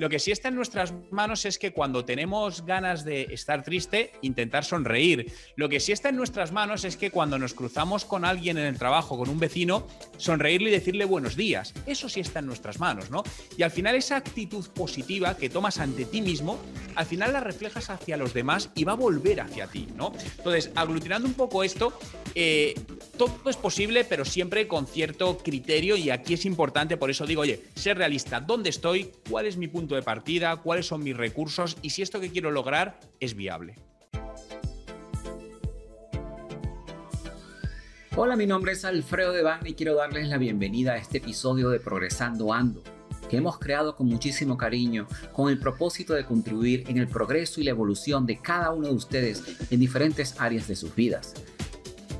Lo que sí está en nuestras manos es que cuando tenemos ganas de estar triste, intentar sonreír. Lo que sí está en nuestras manos es que cuando nos cruzamos con alguien en el trabajo, con un vecino, sonreírle y decirle buenos días. Eso sí está en nuestras manos, ¿no? Y al final esa actitud positiva que tomas ante ti mismo, al final la reflejas hacia los demás y va a volver hacia ti, ¿no? Entonces, aglutinando un poco esto, eh, todo es posible, pero siempre con cierto criterio y aquí es importante, por eso digo, oye, ser realista, ¿dónde estoy? ¿Cuál es mi punto? de partida, cuáles son mis recursos y si esto que quiero lograr es viable. Hola, mi nombre es Alfredo Devane y quiero darles la bienvenida a este episodio de Progresando Ando, que hemos creado con muchísimo cariño, con el propósito de contribuir en el progreso y la evolución de cada uno de ustedes en diferentes áreas de sus vidas.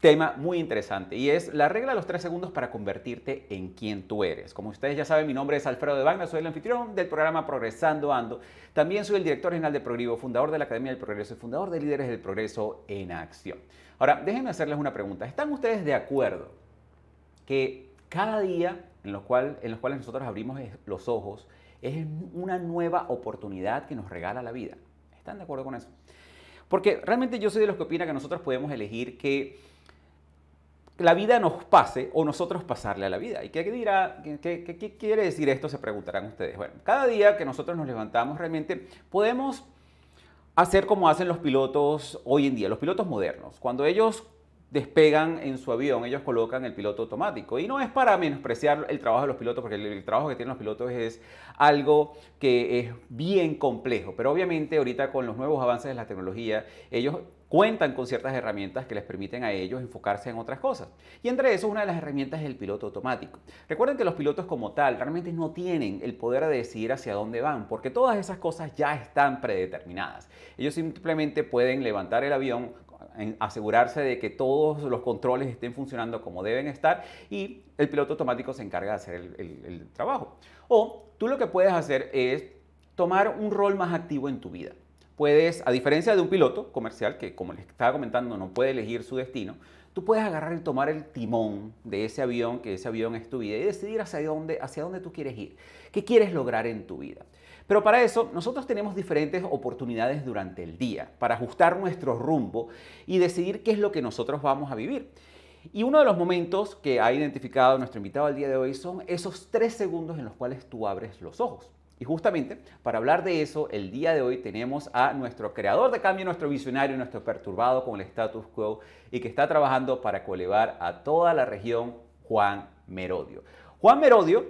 tema muy interesante y es la regla de los tres segundos para convertirte en quien tú eres. Como ustedes ya saben, mi nombre es Alfredo de Bagna, soy el anfitrión del programa Progresando Ando. También soy el director general de Progrivo, fundador de la Academia del Progreso y fundador de Líderes del Progreso en Acción. Ahora, déjenme hacerles una pregunta. ¿Están ustedes de acuerdo que cada día en, lo cual, en los cuales nosotros abrimos los ojos es una nueva oportunidad que nos regala la vida? ¿Están de acuerdo con eso? Porque realmente yo soy de los que opina que nosotros podemos elegir que la vida nos pase o nosotros pasarle a la vida. ¿Y qué, dirá, qué, quiere decir esto? Se preguntarán ustedes. Bueno, cada día que nosotros nos levantamos realmente podemos hacer como hacen los pilotos hoy en día, los pilotos modernos. Cuando ellos despegan en su avión, ellos colocan el piloto automático. Y no es para menospreciar el trabajo de los pilotos, porque el, trabajo que tienen los pilotos es algo que es bien complejo. Pero obviamente ahorita con los nuevos avances de la tecnología, ellos cuentan con ciertas herramientas que les permiten a ellos enfocarse en otras cosas. Y entre eso, una de las herramientas es el piloto automático. Recuerden que los pilotos como tal realmente no tienen el poder de decidir hacia dónde van, porque todas esas cosas ya están predeterminadas. Ellos simplemente pueden levantar el avión, asegurarse de que todos los controles estén funcionando como deben estar y el piloto automático se encarga de hacer el, el trabajo. O tú lo que puedes hacer es tomar un rol más activo en tu vida puedes, a diferencia de un piloto comercial que, como les estaba comentando, no puede elegir su destino, tú puedes agarrar y tomar el timón de ese avión, que ese avión es tu vida, y decidir hacia dónde, hacia dónde tú quieres ir, qué quieres lograr en tu vida. Pero para eso, nosotros tenemos diferentes oportunidades durante el día para ajustar nuestro rumbo y decidir qué es lo que nosotros vamos a vivir. Y uno de los momentos que ha identificado nuestro invitado al día de hoy son esos tres segundos en los cuales tú abres los ojos. Y justamente para hablar de eso, el día de hoy tenemos a nuestro creador de cambio, nuestro visionario, nuestro perturbado con el status quo y que está trabajando para colevar a toda la región, Juan Merodio. Juan Merodio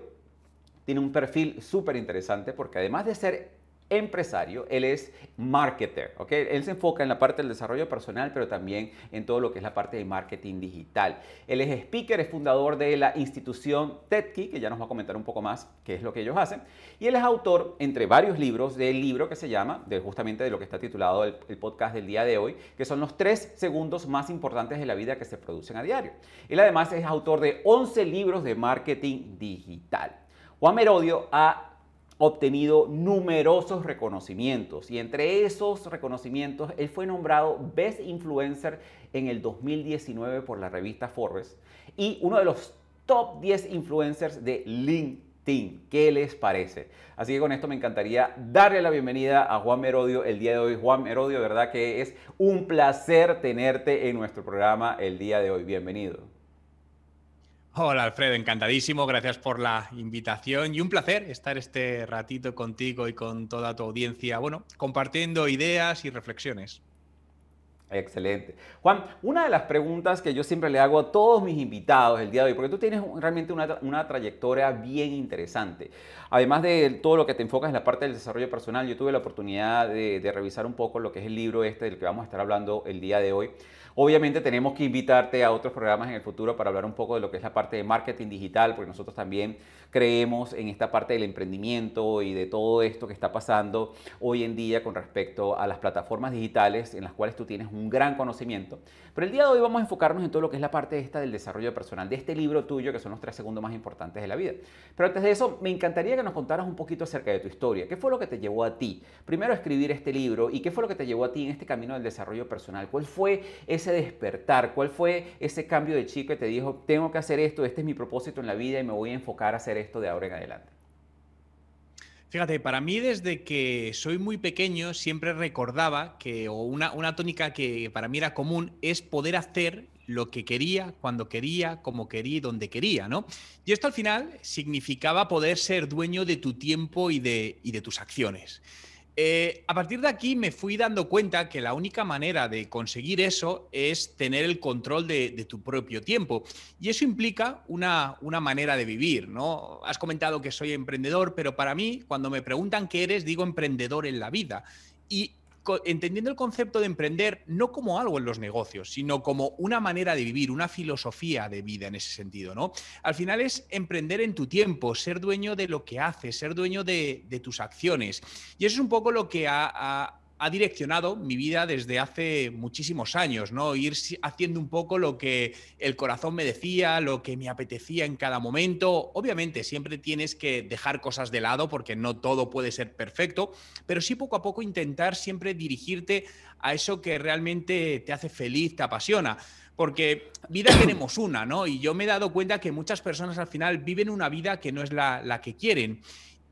tiene un perfil súper interesante porque además de ser empresario, él es marketer, ¿ok? Él se enfoca en la parte del desarrollo personal, pero también en todo lo que es la parte de marketing digital. Él es speaker, es fundador de la institución Tetki, que ya nos va a comentar un poco más qué es lo que ellos hacen, y él es autor, entre varios libros, del libro que se llama, de justamente de lo que está titulado el, el podcast del día de hoy, que son los tres segundos más importantes de la vida que se producen a diario. Él además es autor de 11 libros de marketing digital. Juan Merodio ha obtenido numerosos reconocimientos y entre esos reconocimientos él fue nombrado Best Influencer en el 2019 por la revista Forbes y uno de los top 10 influencers de LinkedIn. ¿Qué les parece? Así que con esto me encantaría darle la bienvenida a Juan Merodio el día de hoy. Juan Merodio, verdad que es un placer tenerte en nuestro programa el día de hoy. Bienvenido. Hola Alfredo, encantadísimo, gracias por la invitación y un placer estar este ratito contigo y con toda tu audiencia, bueno, compartiendo ideas y reflexiones. Excelente. Juan, una de las preguntas que yo siempre le hago a todos mis invitados el día de hoy, porque tú tienes realmente una, una, trayectoria bien interesante. Además de todo lo que te enfocas en la parte del desarrollo personal, yo tuve la oportunidad de, de revisar un poco lo que es el libro este del que vamos a estar hablando el día de hoy. Obviamente tenemos que invitarte a otros programas en el futuro para hablar un poco de lo que es la parte de marketing digital, porque nosotros también creemos en esta parte del emprendimiento y de todo esto que está pasando hoy en día con respecto a las plataformas digitales en las cuales tú tienes un gran conocimiento. Pero el día de hoy vamos a enfocarnos en todo lo que es la parte esta del desarrollo personal, de este libro tuyo que son los tres segundos más importantes de la vida. Pero antes de eso, me encantaría que nos contaras un poquito acerca de tu historia. ¿Qué fue lo que te llevó a ti? Primero a escribir este libro y qué fue lo que te llevó a ti en este camino del desarrollo personal. ¿Cuál fue ese despertar? ¿Cuál fue ese cambio de chico que te dijo, tengo que hacer esto, este es mi propósito en la vida y me voy a enfocar a hacer esto de ahora en adelante? Fíjate, para mí desde que soy muy pequeño siempre recordaba que, o una, tónica que para mí era común, es poder hacer lo que quería, cuando quería, como quería y donde quería, ¿no? Y esto al final significaba poder ser dueño de tu tiempo y de, y de tus acciones. Eh, a partir de aquí me fui dando cuenta que la única manera de conseguir eso es tener el control de, tu propio tiempo. Y eso implica una, una, manera de vivir, ¿no? Has comentado que soy emprendedor, pero para mí, cuando me preguntan qué eres, digo emprendedor en la vida. Y entendiendo el concepto de emprender no como algo en los negocios, sino como una manera de vivir, una filosofía de vida en ese sentido, ¿no? Al final es emprender en tu tiempo, ser dueño de lo que haces, ser dueño de, tus acciones. Y eso es un poco lo que ha ha direccionado mi vida desde hace muchísimos años, ¿no? Ir haciendo un poco lo que el corazón me decía, lo que me apetecía en cada momento. Obviamente, siempre tienes que dejar cosas de lado porque no todo puede ser perfecto, pero sí poco a poco intentar siempre dirigirte a eso que realmente te hace feliz, te apasiona porque vida tenemos una, ¿no? Y yo me he dado cuenta que muchas personas al final viven una vida que no es la, la, que quieren.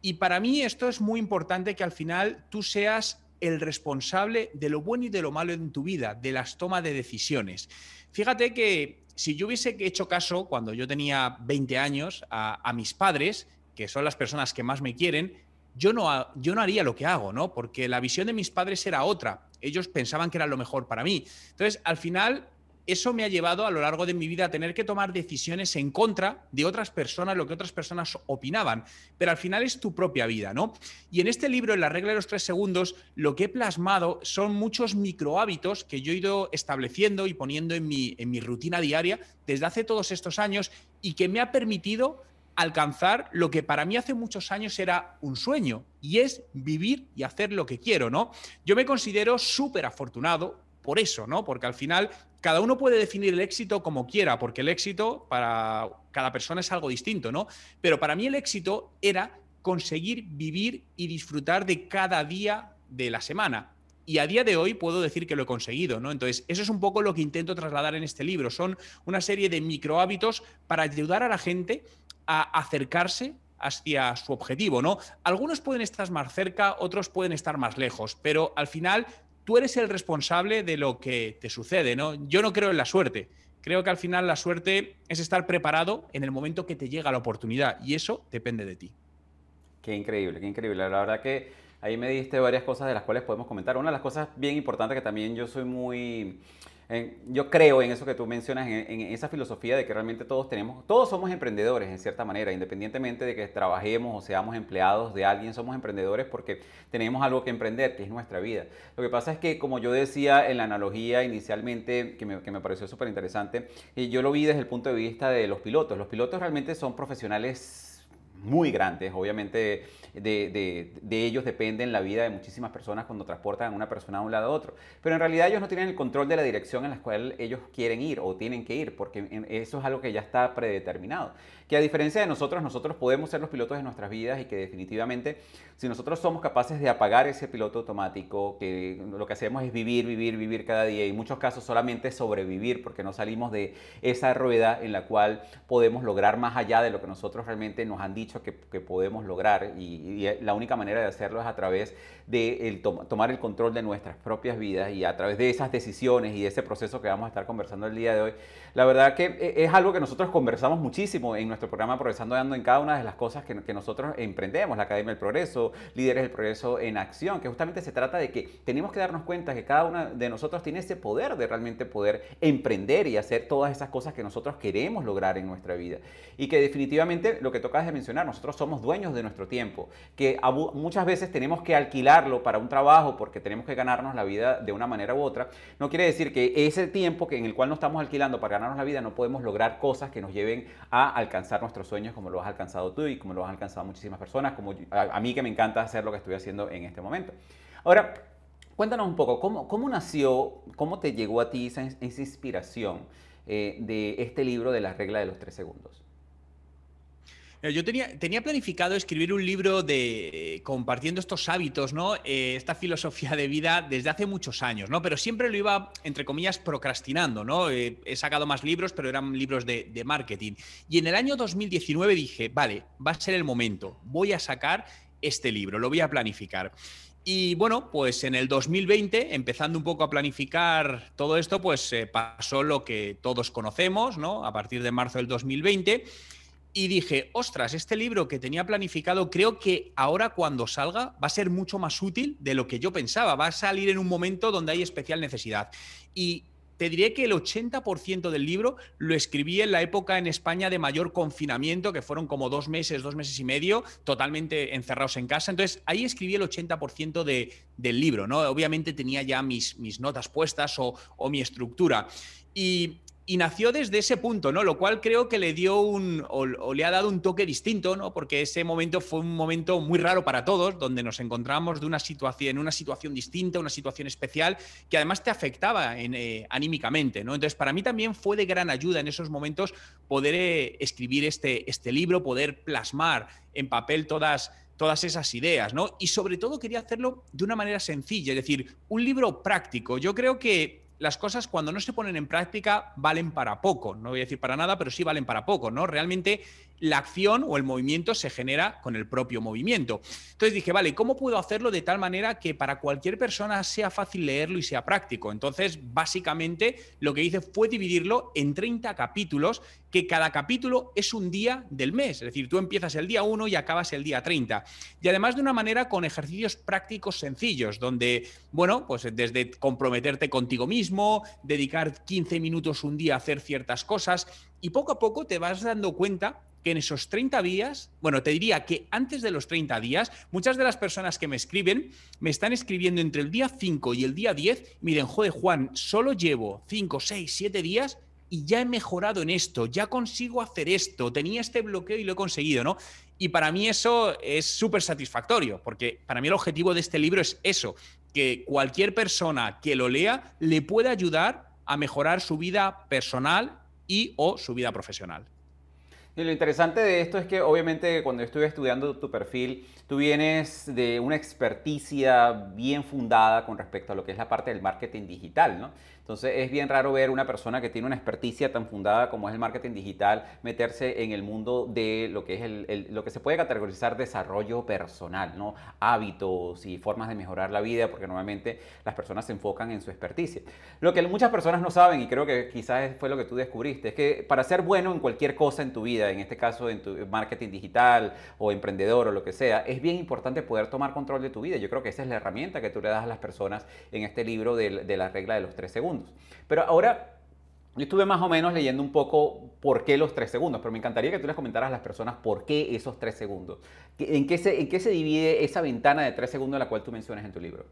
Y para mí esto es muy importante que al final tú seas el responsable de lo bueno y de lo malo en tu vida, de las tomas de decisiones. Fíjate que si yo hubiese hecho caso cuando yo tenía 20 años a, mis padres, que son las personas que más me quieren, yo no, yo no haría lo que hago, ¿no? Porque la visión de mis padres era otra. Ellos pensaban que era lo mejor para mí. Entonces, al final, eso me ha llevado a lo largo de mi vida a tener que tomar decisiones en contra de otras personas, lo que otras personas opinaban. Pero al final es tu propia vida, ¿no? Y en este libro, en la regla de los tres segundos, lo que he plasmado son muchos micro hábitos que yo he ido estableciendo y poniendo en mi, en mi rutina diaria desde hace todos estos años y que me ha permitido alcanzar lo que para mí hace muchos años era un sueño y es vivir y hacer lo que quiero, ¿no? Yo me considero súper afortunado por eso, ¿no? Porque al final cada uno puede definir el éxito como quiera, porque el éxito para cada persona es algo distinto, ¿no? Pero para mí el éxito era conseguir vivir y disfrutar de cada día de la semana. Y a día de hoy puedo decir que lo he conseguido, ¿no? Entonces, eso es un poco lo que intento trasladar en este libro. Son una serie de micro hábitos para ayudar a la gente a acercarse hacia su objetivo, ¿no? Algunos pueden estar más cerca, otros pueden estar más lejos, pero al final tú eres el responsable de lo que te sucede, ¿no? Yo no creo en la suerte. Creo que al final la suerte es estar preparado en el momento que te llega la oportunidad y eso depende de ti. Qué increíble, qué increíble. La verdad que ahí me diste varias cosas de las cuales podemos comentar. Una de las cosas bien importantes que también yo soy muy yo creo en eso que tú mencionas, en, esa filosofía de que realmente todos tenemos, todos somos emprendedores en cierta manera, independientemente de que trabajemos o seamos empleados de alguien, somos emprendedores porque tenemos algo que emprender, que es nuestra vida. Lo que pasa es que, como yo decía en la analogía inicialmente, que me, que me pareció súper interesante, yo lo vi desde el punto de vista de los pilotos. Los pilotos realmente son profesionales muy grandes. Obviamente de, ellos dependen la vida de muchísimas personas cuando transportan a una persona de un lado a otro. Pero en realidad ellos no tienen el control de la dirección en la cual ellos quieren ir o tienen que ir, porque eso es algo que ya está predeterminado que a diferencia de nosotros, nosotros podemos ser los pilotos de nuestras vidas y que definitivamente si nosotros somos capaces de apagar ese piloto automático, que lo que hacemos es vivir, vivir, vivir cada día y en muchos casos solamente sobrevivir porque no salimos de esa rueda en la cual podemos lograr más allá de lo que nosotros realmente nos han dicho que, podemos lograr y, la única manera de hacerlo es a través de tomar el control de nuestras propias vidas y a través de esas decisiones y de ese proceso que vamos a estar conversando el día de hoy. La verdad que eh, es algo que nosotros conversamos muchísimo en nuestra nuestro programa Progresando Dando en cada una de las cosas que, nosotros emprendemos, la Academia del Progreso, Líderes del Progreso en Acción, que justamente se trata de que tenemos que darnos cuenta que cada uno de nosotros tiene ese poder de realmente poder emprender y hacer todas esas cosas que nosotros queremos lograr en nuestra vida. Y que definitivamente lo que toca de mencionar, nosotros somos dueños de nuestro tiempo, que muchas veces tenemos que alquilarlo para un trabajo porque tenemos que ganarnos la vida de una manera u otra. No quiere decir que ese tiempo que en el cual no estamos alquilando para ganarnos la vida no podemos lograr cosas que nos lleven a alcanzar nuestros sueños como lo has alcanzado tú y como lo has alcanzado muchísimas personas, como a, mí que me encanta hacer lo que estoy haciendo en este momento. Ahora, cuéntanos un poco, ¿cómo, nació, cómo te llegó a ti esa, inspiración eh, de este libro de la regla de los tres segundos? Yo tenía, tenía planificado escribir un libro de eh, compartiendo estos hábitos, ¿no? Eh, esta filosofía de vida desde hace muchos años, ¿no? Pero siempre lo iba, entre comillas, procrastinando, ¿no? Eh, he sacado más libros, pero eran libros de, marketing. Y en el año 2019 dije, vale, va a ser el momento, voy a sacar este libro, lo voy a planificar. Y bueno, pues en el 2020, empezando un poco a planificar todo esto, pues pasó lo que todos conocemos, ¿no? A partir de marzo del 2020 y dije, ostras, este libro que tenía planificado, creo que ahora cuando salga va a ser mucho más útil de lo que yo pensaba. Va a salir en un momento donde hay especial necesidad. Y te diré que el 80% del libro lo escribí en la época en España de mayor confinamiento, que fueron como dos meses, dos meses y medio, totalmente encerrados en casa. Entonces, ahí escribí el 80% del libro, ¿no? Obviamente tenía ya mis, mis notas puestas o, o mi estructura. Y y nació desde ese punto, ¿no? Lo cual creo que le dio un, o, le ha dado un toque distinto, ¿no? Porque ese momento fue un momento muy raro para todos, donde nos encontramos de una situación, en una situación distinta, una situación especial, que además te afectaba en, eh, anímicamente, ¿no? Entonces, para mí también fue de gran ayuda en esos momentos poder eh, escribir este, este libro, poder plasmar en papel todas todas esas ideas, ¿no? Y sobre todo quería hacerlo de una manera sencilla, es decir, un libro práctico. Yo creo que las cosas cuando no se ponen en práctica valen para poco. No voy a decir para nada, pero sí valen para poco, ¿no? Realmente la acción o el movimiento se genera con el propio movimiento. Entonces dije, vale, ¿cómo puedo hacerlo de tal manera que para cualquier persona sea fácil leerlo y sea práctico? Entonces, básicamente, lo que hice fue dividirlo en 30 capítulos, que cada capítulo es un día del mes, es decir, tú empiezas el día 1 y acabas el día 30. Y además de una manera con ejercicios prácticos sencillos, donde, bueno, pues desde comprometerte contigo mismo, dedicar 15 minutos un día a hacer ciertas cosas, y poco a poco te vas dando cuenta que en esos 30 días, bueno, te diría que antes de los 30 días, muchas de las personas que me escriben me están escribiendo entre el día 5 y el día 10 miren, joder, Juan, solo llevo 5, 6, 7 días y ya he mejorado en esto, ya consigo hacer esto, tenía este bloqueo y lo he conseguido, ¿no? Y para mí eso es súper satisfactorio, porque para mí el objetivo de este libro es eso, que cualquier persona que lo lea le pueda ayudar a mejorar su vida personal y o su vida profesional. Y lo interesante de esto es que obviamente cuando estuve estudiando tu perfil, tú vienes de una experticia bien fundada con respecto a lo que es la parte del marketing digital, ¿no? Entonces es bien raro ver una persona que tiene una experticia tan fundada como es el marketing digital meterse en el mundo de lo que es el, lo que se puede categorizar desarrollo personal, ¿no? hábitos y formas de mejorar la vida, porque normalmente las personas se enfocan en su experticia. Lo que muchas personas no saben, y creo que quizás fue lo que tú descubriste, es que para ser bueno en cualquier cosa en tu vida, en este caso en tu marketing digital o emprendedor o lo que sea, es bien importante poder tomar control de tu vida. Yo creo que esa es la herramienta que tú le das a las personas en este libro de la regla de los tres segundos. Pero ahora yo estuve más o menos leyendo un poco por qué los tres segundos, pero me encantaría que tú les comentaras a las personas por qué esos tres segundos. ¿En qué se, en qué se divide esa ventana de tres segundos la cual tú mencionas en tu libro?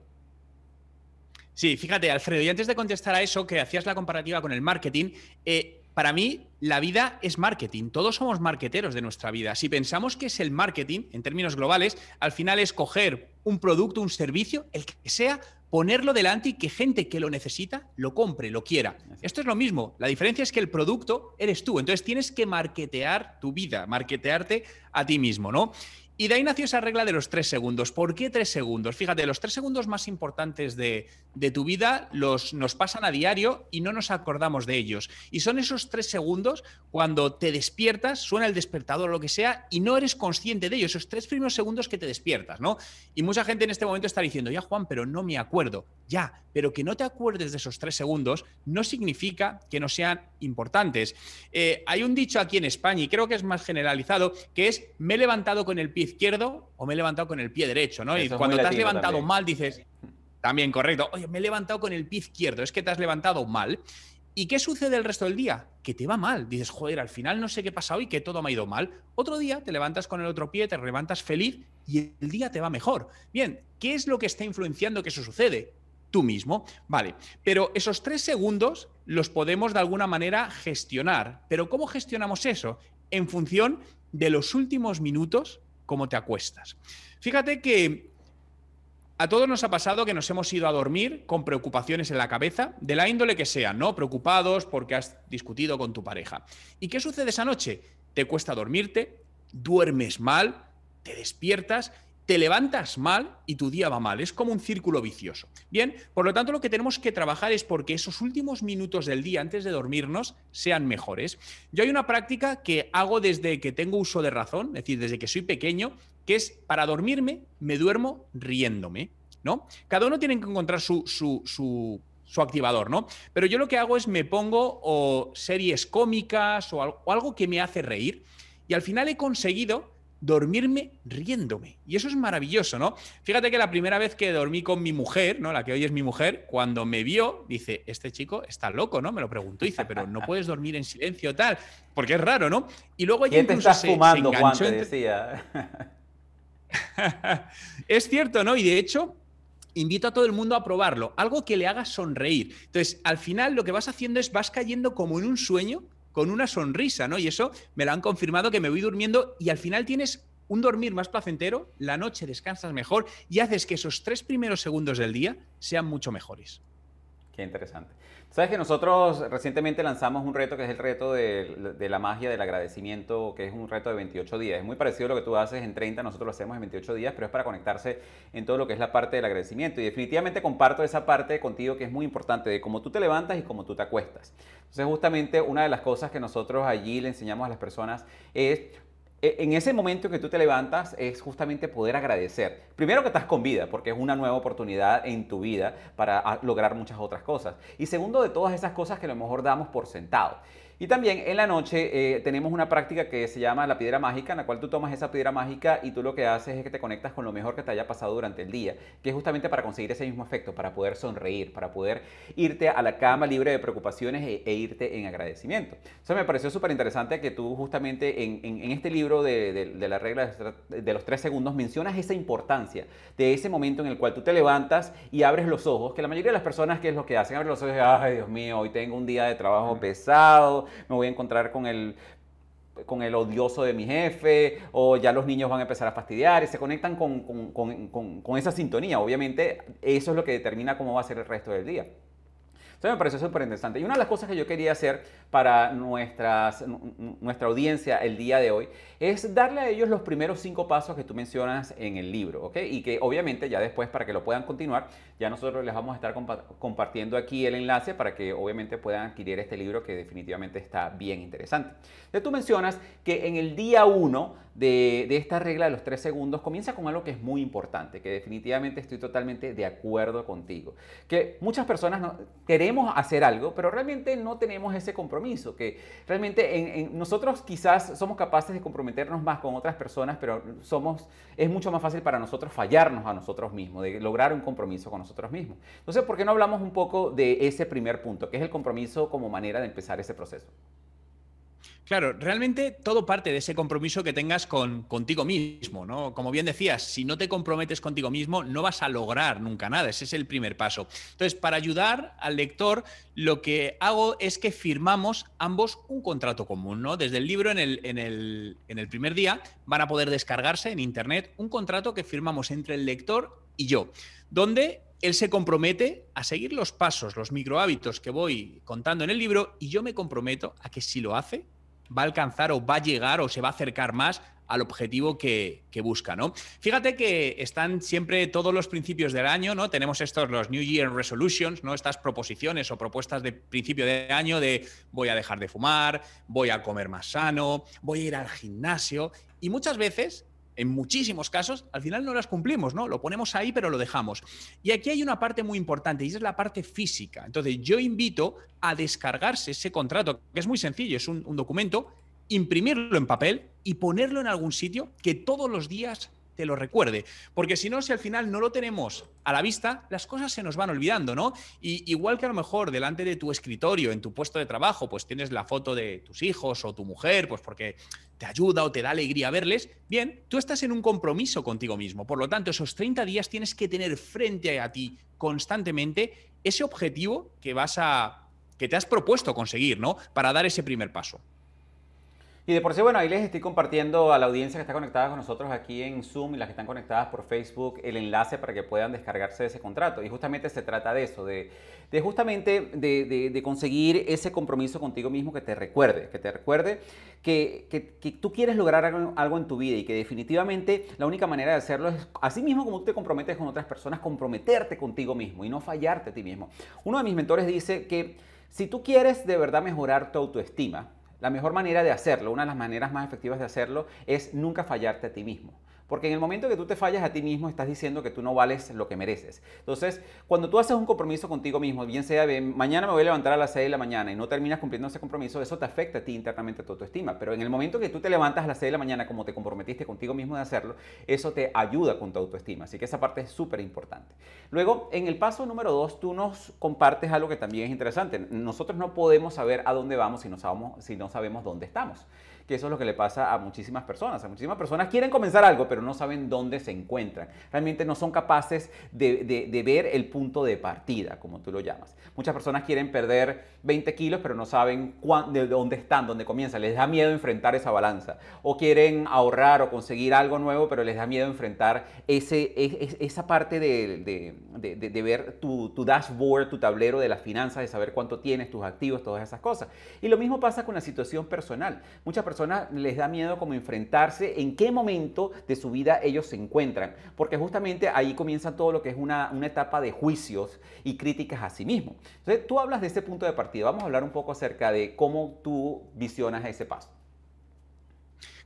Sí, fíjate, Alfredo, y antes de contestar a eso, que hacías la comparativa con el marketing, eh, para mí la vida es marketing, todos somos marqueteros de nuestra vida. Si pensamos que es el marketing, en términos globales, al final es coger un producto, un servicio, el que sea, ponerlo delante y que gente que lo necesita lo compre, lo quiera. Esto es lo mismo. La diferencia es que el producto eres tú. Entonces tienes que marketear tu vida, marketearte a ti mismo, ¿no? Y de ahí nació esa regla de los tres segundos. ¿Por qué tres segundos? Fíjate, los tres segundos más importantes de, tu vida los, nos pasan a diario y no nos acordamos de ellos. Y son esos tres segundos cuando te despiertas, suena el despertador o lo que sea, y no eres consciente de ellos, esos tres primeros segundos que te despiertas, ¿no? Y mucha gente en este momento está diciendo, ya Juan, pero no me acuerdo. Ya, pero que no te acuerdes de esos tres segundos no significa que no sean importantes. Eh, hay un dicho aquí en España, y creo que es más generalizado, que es, me he levantado con el pie izquierdo o me he levantado con el pie derecho, ¿no? y cuando te has levantado mal dices, mm. también correcto, oye, me he levantado con el pie izquierdo, es que te has levantado mal. ¿Y qué sucede el resto del día? Que te va mal. Dices, joder, al final no sé qué ha pasado y que todo me ha ido mal. Otro día te levantas con el otro pie, te levantas feliz y el día te va mejor. Bien, ¿qué es lo que está influenciando que eso sucede? tú mismo. Vale, pero esos tres segundos los podemos de alguna manera gestionar. Pero ¿cómo gestionamos eso? En función de los últimos minutos cómo te acuestas. Fíjate que a todos nos ha pasado que nos hemos ido a dormir con preocupaciones en la cabeza, de la índole que sea, ¿no? Preocupados porque has discutido con tu pareja. ¿Y qué sucede esa noche? Te cuesta dormirte, duermes mal, te despiertas te levantas mal y tu día va mal. Es como un círculo vicioso. Bien, por lo tanto lo que tenemos que trabajar es porque esos últimos minutos del día antes de dormirnos sean mejores. Yo hay una práctica que hago desde que tengo uso de razón, es decir, desde que soy pequeño, que es para dormirme me duermo riéndome, ¿no? Cada uno tiene que encontrar su, activador, ¿no? Pero yo lo que hago es me pongo o series cómicas o algo, que me hace reír y al final he conseguido dormirme riéndome. Y eso es maravilloso, ¿no? Fíjate que la primera vez que dormí con mi mujer, ¿no? La que hoy es mi mujer, cuando me vio, dice, este chico está loco, ¿no? Me lo preguntó, dice, pero no puedes dormir en silencio tal, porque es raro, ¿no? Y luego ella ¿Quién fumando, decía. es cierto, ¿no? Y de hecho, invito a todo el mundo a probarlo, algo que le haga sonreír. Entonces, al final lo que vas haciendo es vas cayendo como en un sueño con una sonrisa, ¿no? Y eso me lo han confirmado que me voy durmiendo y al final tienes un dormir más placentero, la noche descansas mejor y haces que esos tres primeros segundos del día sean mucho mejores. Qué interesante. Sabes que nosotros recientemente lanzamos un reto que es el reto de, la magia del agradecimiento, que es un reto de 28 días. Es muy parecido a lo que tú haces en 30, nosotros lo hacemos en 28 días, pero es para conectarse en todo lo que es la parte del agradecimiento. Y definitivamente comparto esa parte contigo que es muy importante, de cómo tú te levantas y cómo tú te acuestas. Entonces justamente una de las cosas que nosotros allí le enseñamos a las personas es e, en ese momento que tú te levantas es justamente poder agradecer. Primero que estás con vida, porque es una nueva oportunidad en tu vida para ah, lograr muchas otras cosas. Y segundo de todas esas cosas que a lo mejor damos por sentado. Y también en la noche eh, tenemos una práctica que se llama la piedra mágica, en la cual tú tomas esa piedra mágica y tú lo que haces es que te conectas con lo mejor que te haya pasado durante el día, que es justamente para conseguir ese mismo efecto, para poder sonreír, para poder irte a la cama libre de preocupaciones e, e irte en agradecimiento. Eso me pareció súper interesante que tú justamente en, este libro de, la regla de los tres segundos mencionas esa importancia de ese momento en el cual tú te levantas y abres los ojos, que la mayoría de las personas que es lo que hacen, abren los ojos y, ay Dios mío, hoy tengo un día de trabajo pesado, me voy a encontrar con el odioso de mi jefe, o ya los niños van a empezar a fastidiar, y se conectan con, esa sintonía. Obviamente, eso es lo que determina cómo va a ser el resto del día. Entonces me pareció súper interesante. Y una de las cosas que yo quería hacer para nuestra audiencia el día de hoy es darle a ellos los primeros cinco pasos que tú mencionas en el libro, Y que obviamente ya después, para que lo puedan continuar, ya nosotros les vamos a estar compartiendo aquí el enlace para que obviamente puedan adquirir este libro que definitivamente está bien interesante. Ya tú mencionas que en el día 1 de, de esta regla de los tres segundos comienza con algo que es muy importante, que definitivamente estoy totalmente de acuerdo contigo. Que muchas personas no, queremos hacer algo, pero realmente no tenemos ese compromiso, que realmente nosotros quizás somos capaces de comprometernos más con otras personas, pero somos, es mucho más fácil para nosotros fallarnos a nosotros mismos, de lograr un compromiso con nosotros mismos. Entonces, ¿por qué no hablamos un poco de ese primer punto, que es el compromiso como manera de empezar ese proceso? Claro, realmente todo parte de ese compromiso que tengas con, contigo mismo, ¿no? Como bien decías, si no te comprometes contigo mismo, no vas a lograr nunca nada. Ese es el primer paso. Entonces, para ayudar al lector, lo que hago es que firmamos ambos un contrato común, ¿no? Desde el libro, en el, en el, en el primer día, van a poder descargarse en internet un contrato que firmamos entre el lector y yo, donde él se compromete a seguir los pasos, los microhábitos que voy contando en el libro y yo me comprometo a que si lo hace, va a alcanzar o va a llegar o se va a acercar más al objetivo que, que, busca, ¿no? Fíjate que están siempre todos los principios del año, ¿no? Tenemos estos, los New Year Resolutions, ¿no? Estas proposiciones o propuestas de principio de año de voy a dejar de fumar, voy a comer más sano, voy a ir al gimnasio. Y muchas veces en muchísimos casos, al final no las cumplimos, ¿no? Lo ponemos ahí, pero lo dejamos. Y aquí hay una parte muy importante, y es la parte física. Entonces, yo invito a descargarse ese contrato, que es muy sencillo, es un, un documento, imprimirlo en papel y ponerlo en algún sitio que todos los días te lo recuerde. Porque si no, si al final no lo tenemos a la vista, las cosas se nos van olvidando, ¿no? Y igual que a lo mejor delante de tu escritorio, en tu puesto de trabajo, pues tienes la foto de tus hijos o tu mujer, pues porque te ayuda o te da alegría verles, bien, tú estás en un compromiso contigo mismo. Por lo tanto, esos 30 días tienes que tener frente a ti constantemente ese objetivo que vas a que te has propuesto conseguir, ¿no? Para dar ese primer paso. Y de por sí, bueno, ahí les estoy compartiendo a la audiencia que está conectada con nosotros aquí en Zoom y las que están conectadas por Facebook el enlace para que puedan descargarse de ese contrato. Y justamente se trata de eso, de, justamente de, conseguir ese compromiso contigo mismo que te recuerde, que te recuerde que, que, tú quieres lograr algo, en tu vida y que definitivamente la única manera de hacerlo es, así mismo como tú te comprometes con otras personas, comprometerte contigo mismo y no fallarte a ti mismo. Uno de mis mentores dice que si tú quieres de verdad mejorar tu autoestima, la mejor manera de hacerlo, una de las maneras más efectivas de hacerlo, es nunca fallarte a ti mismo. Porque en el momento que tú te fallas a ti mismo, estás diciendo que tú no vales lo que mereces. Entonces, cuando tú haces un compromiso contigo mismo, bien sea de mañana me voy a levantar a las 6 de la mañana y no terminas cumpliendo ese compromiso, eso te afecta a ti internamente a tu autoestima. Pero en el momento que tú te levantas a las 6 de la mañana como te comprometiste contigo mismo de hacerlo, eso te ayuda con tu autoestima. Así que esa parte es súper importante. Luego, en el paso número 2, tú nos compartes algo que también es interesante. Nosotros no podemos saber a dónde vamos si no sabemos, si no sabemos dónde estamos que eso es lo que le pasa a muchísimas personas. A muchísimas personas quieren comenzar algo, pero no saben dónde se encuentran. Realmente no son capaces de, ver el punto de partida, como tú lo llamas. Muchas personas quieren perder 20 kilos, pero no saben dónde están, dónde comienzan. Les da miedo enfrentar esa balanza. O quieren ahorrar o conseguir algo nuevo, pero les da miedo enfrentar ese, esa parte de, ver tu, tu, dashboard, tu tablero de las finanzas, de saber cuánto tienes, tus activos, todas esas cosas. Y lo mismo pasa con la situación personal. Muchas les da miedo como enfrentarse en qué momento de su vida ellos se encuentran, porque justamente ahí comienza todo lo que es una, una etapa de juicios y críticas a sí mismo. Entonces tú hablas de ese punto de partida, vamos a hablar un poco acerca de cómo tú visionas ese paso.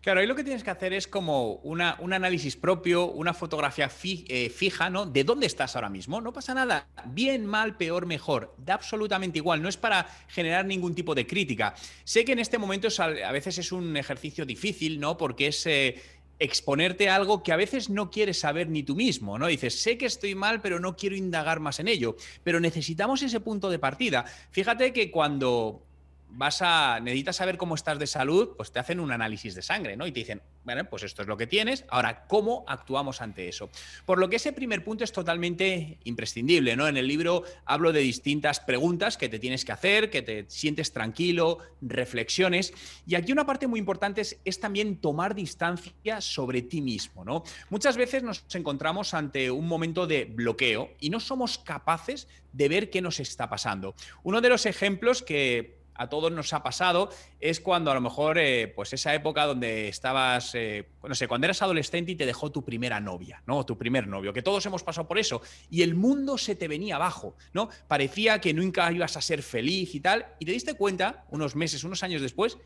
Claro, ahí lo que tienes que hacer es como un análisis propio, una fotografía eh, fija, ¿no? De dónde estás ahora mismo. No pasa nada. Bien, mal, peor, mejor. Da absolutamente igual. No es para generar ningún tipo de crítica. Sé que en este momento a veces es un ejercicio difícil, ¿no? Porque es. Eh, exponerte a algo que a veces no quieres saber ni tú mismo, ¿no? Dices, sé que estoy mal, pero no quiero indagar más en ello, pero necesitamos ese punto de partida. Fíjate que cuando vas a, necesitas saber cómo estás de salud, pues te hacen un análisis de sangre, ¿no? Y te dicen, bueno, pues esto es lo que tienes, ahora, ¿cómo actuamos ante eso? Por lo que ese primer punto es totalmente imprescindible, ¿no? En el libro hablo de distintas preguntas que te tienes que hacer, que te sientes tranquilo, reflexiones, y aquí una parte muy importante es, también tomar distancia sobre ti mismo, ¿no? Muchas veces nos encontramos ante un momento de bloqueo y no somos capaces de ver qué nos está pasando. Uno de los ejemplos que a todos nos ha pasado, es cuando a lo mejor, eh, pues esa época donde estabas, eh, no sé, cuando eras adolescente y te dejó tu primera novia, ¿no? Tu primer novio, que todos hemos pasado por eso, y el mundo se te venía abajo, ¿no? Parecía que nunca ibas a ser feliz y tal, y te diste cuenta, unos meses, unos años después,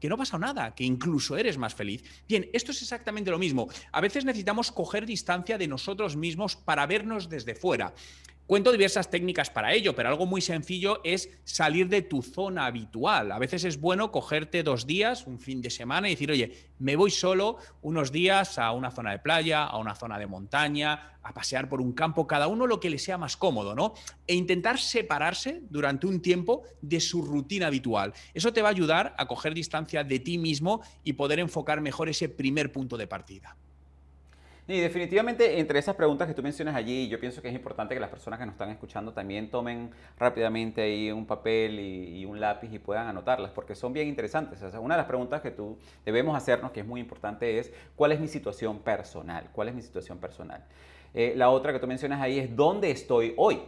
que no ha pasado nada, que incluso eres más feliz. Bien, esto es exactamente lo mismo. A veces necesitamos coger distancia de nosotros mismos para vernos desde fuera. Cuento diversas técnicas para ello, pero algo muy sencillo es salir de tu zona habitual. A veces es bueno cogerte dos días, un fin de semana, y decir, oye, me voy solo unos días a una zona de playa, a una zona de montaña, a pasear por un campo, cada uno lo que le sea más cómodo, ¿no? E intentar separarse durante un tiempo de su rutina habitual. Eso te va a ayudar a coger distancia de ti mismo y poder enfocar mejor ese primer punto de partida. Y definitivamente entre esas preguntas que tú mencionas allí, yo pienso que es importante que las personas que nos están escuchando también tomen rápidamente ahí un papel y, un lápiz y puedan anotarlas, porque son bien interesantes. una de las preguntas que tú debemos hacernos, que es muy importante, es cuál es mi situación personal, cuál es mi situación personal. Eh, la otra que tú mencionas ahí es dónde estoy hoy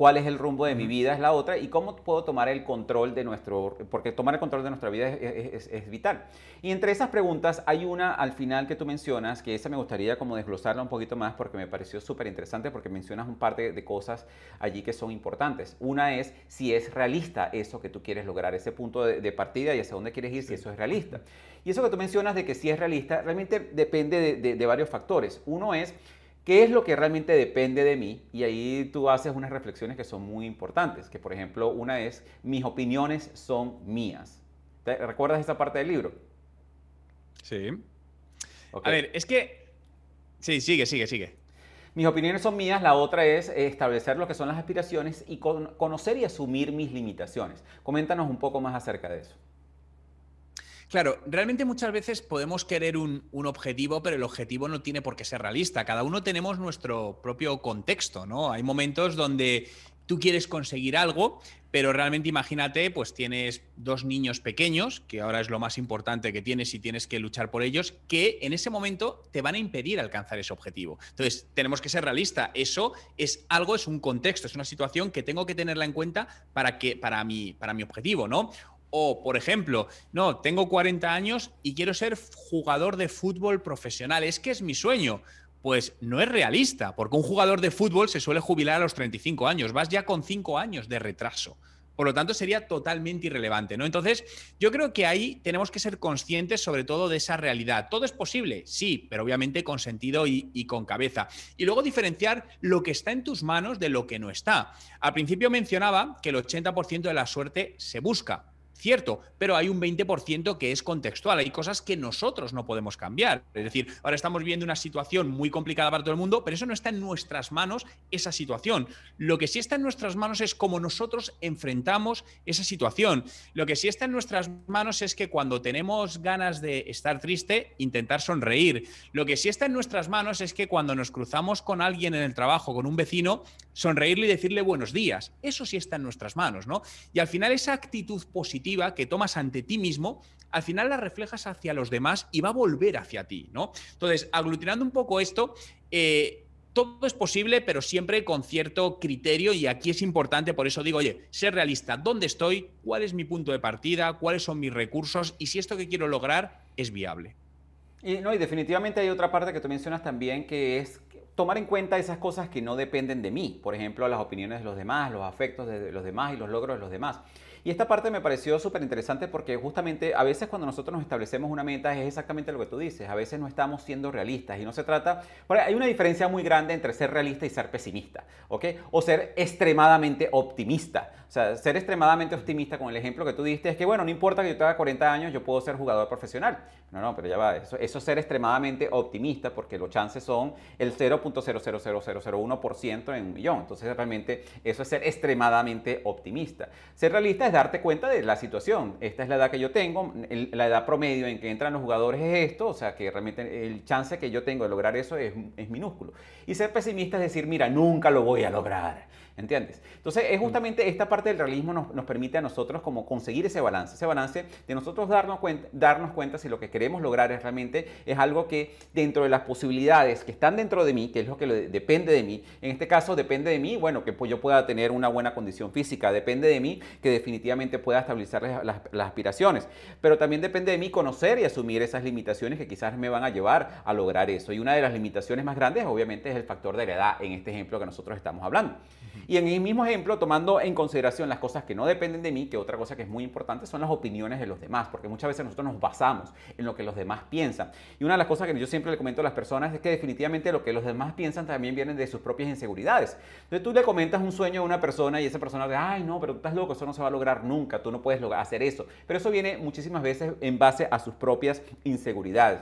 cuál es el rumbo de mi vida es la otra y cómo puedo tomar el control de nuestro, porque tomar el control de nuestra vida es, vital. Y entre esas preguntas hay una al final que tú mencionas, que esa me gustaría como desglosarla un poquito más porque me pareció súper interesante porque mencionas un par de, cosas allí que son importantes. Una es si es realista eso que tú quieres lograr, ese punto de, partida y hacia dónde quieres ir, si eso es realista. Y eso que tú mencionas de que si es realista, realmente depende de, de varios factores. Uno es ¿Qué es lo que realmente depende de mí? Y ahí tú haces unas reflexiones que son muy importantes, que por ejemplo una es, mis opiniones son mías. ¿Recuerdas esa parte del libro? Sí. A ver, es que... Sí, sigue, sigue, sigue. Mis opiniones son mías, la otra es eh, establecer lo que son las aspiraciones y conocer y asumir mis limitaciones. Coméntanos un poco más acerca de eso. Claro, realmente muchas veces podemos querer un, objetivo, pero el objetivo no tiene por qué ser realista. Cada uno tenemos nuestro propio contexto, ¿no? Hay momentos donde tú quieres conseguir algo, pero realmente imagínate, pues tienes dos niños pequeños, que ahora es lo más importante que tienes y tienes que luchar por ellos, que en ese momento te van a impedir alcanzar ese objetivo. Entonces, tenemos que ser realistas. Eso es algo, es un contexto, es una situación que tengo que tenerla en cuenta para, que, para, mi, para mi objetivo, ¿no? O, por ejemplo, no, tengo 40 años y quiero ser jugador de fútbol profesional, es que es mi sueño. Pues no es realista, porque un jugador de fútbol se suele jubilar a los 35 años, vas ya con 5 años de retraso. Por lo tanto, sería totalmente irrelevante, ¿no? Entonces, yo creo que ahí tenemos que ser conscientes sobre todo de esa realidad. Todo es posible, sí, pero obviamente con sentido y, con cabeza. Y luego diferenciar lo que está en tus manos de lo que no está. Al principio mencionaba que el 80% de la suerte se busca. Cierto, pero hay un 20% que es contextual, hay cosas que nosotros no podemos cambiar. Es decir, ahora estamos viendo una situación muy complicada para todo el mundo, pero eso no está en nuestras manos, esa situación. Lo que sí está en nuestras manos es cómo nosotros enfrentamos esa situación. Lo que sí está en nuestras manos es que cuando tenemos ganas de estar triste, intentar sonreír. Lo que sí está en nuestras manos es que cuando nos cruzamos con alguien en el trabajo, con un vecino, sonreírle y decirle buenos días. Eso sí está en nuestras manos, ¿no? Y al final esa actitud positiva que tomas ante ti mismo, al final la reflejas hacia los demás y va a volver hacia ti, ¿no? Entonces, aglutinando un poco esto, eh, todo es posible, pero siempre con cierto criterio y aquí es importante, por eso digo, oye, ser realista, ¿dónde estoy? ¿Cuál es mi punto de partida? ¿Cuáles son mis recursos? Y si esto que quiero lograr es viable. Y, no, y definitivamente hay otra parte que tú mencionas también que es tomar en cuenta esas cosas que no dependen de mí, por ejemplo, las opiniones de los demás, los afectos de los demás y los logros de los demás. Y esta parte me pareció súper interesante porque justamente a veces cuando nosotros nos establecemos una meta es exactamente lo que tú dices, a veces no estamos siendo realistas y no se trata, bueno hay una diferencia muy grande entre ser realista y ser pesimista, ¿ok? O ser extremadamente optimista. O sea, ser extremadamente optimista con el ejemplo que tú diste es que, bueno, no importa que yo tenga 40 años, yo puedo ser jugador profesional. No, no, pero ya va, eso, eso es ser extremadamente optimista porque los chances son el 0.00001% en un millón. Entonces, realmente, eso es ser extremadamente optimista. Ser realista es darte cuenta de la situación. Esta es la edad que yo tengo, la edad promedio en que entran los jugadores es esto, o sea que realmente el chance que yo tengo de lograr eso es minúsculo. Y ser pesimista es decir, mira, nunca lo voy a lograr ¿Entiendes? Entonces, es mm. justamente esta parte del realismo nos, nos, permite a nosotros como conseguir ese balance, ese balance de nosotros darnos cuenta, darnos cuenta si lo que queremos lograr realmente es algo que dentro de las posibilidades que están dentro de mí, que es lo que depende de mí, en este caso depende de mí, bueno, que pues yo pueda tener una buena condición física, depende de mí que definitivamente pueda estabilizar las, las aspiraciones, pero también depende de mí conocer y asumir esas limitaciones que quizás me van a llevar a lograr eso. Y una de las limitaciones más grandes obviamente es el factor de la edad en este ejemplo que nosotros estamos hablando. Y en el mismo ejemplo, tomando en consideración las cosas que no dependen de mí, que otra cosa que es muy importante son las opiniones de los demás, porque muchas veces nosotros nos basamos en lo que los demás piensan. Y una de las cosas que yo siempre le comento a las personas es que definitivamente lo que los demás piensan también vienen de sus propias inseguridades. Entonces tú le comentas un sueño a una persona y esa persona dice, ay no, pero tú estás loco, eso no se va a lograr nunca, tú no puedes hacer eso. Pero eso viene muchísimas veces en base a sus propias inseguridades.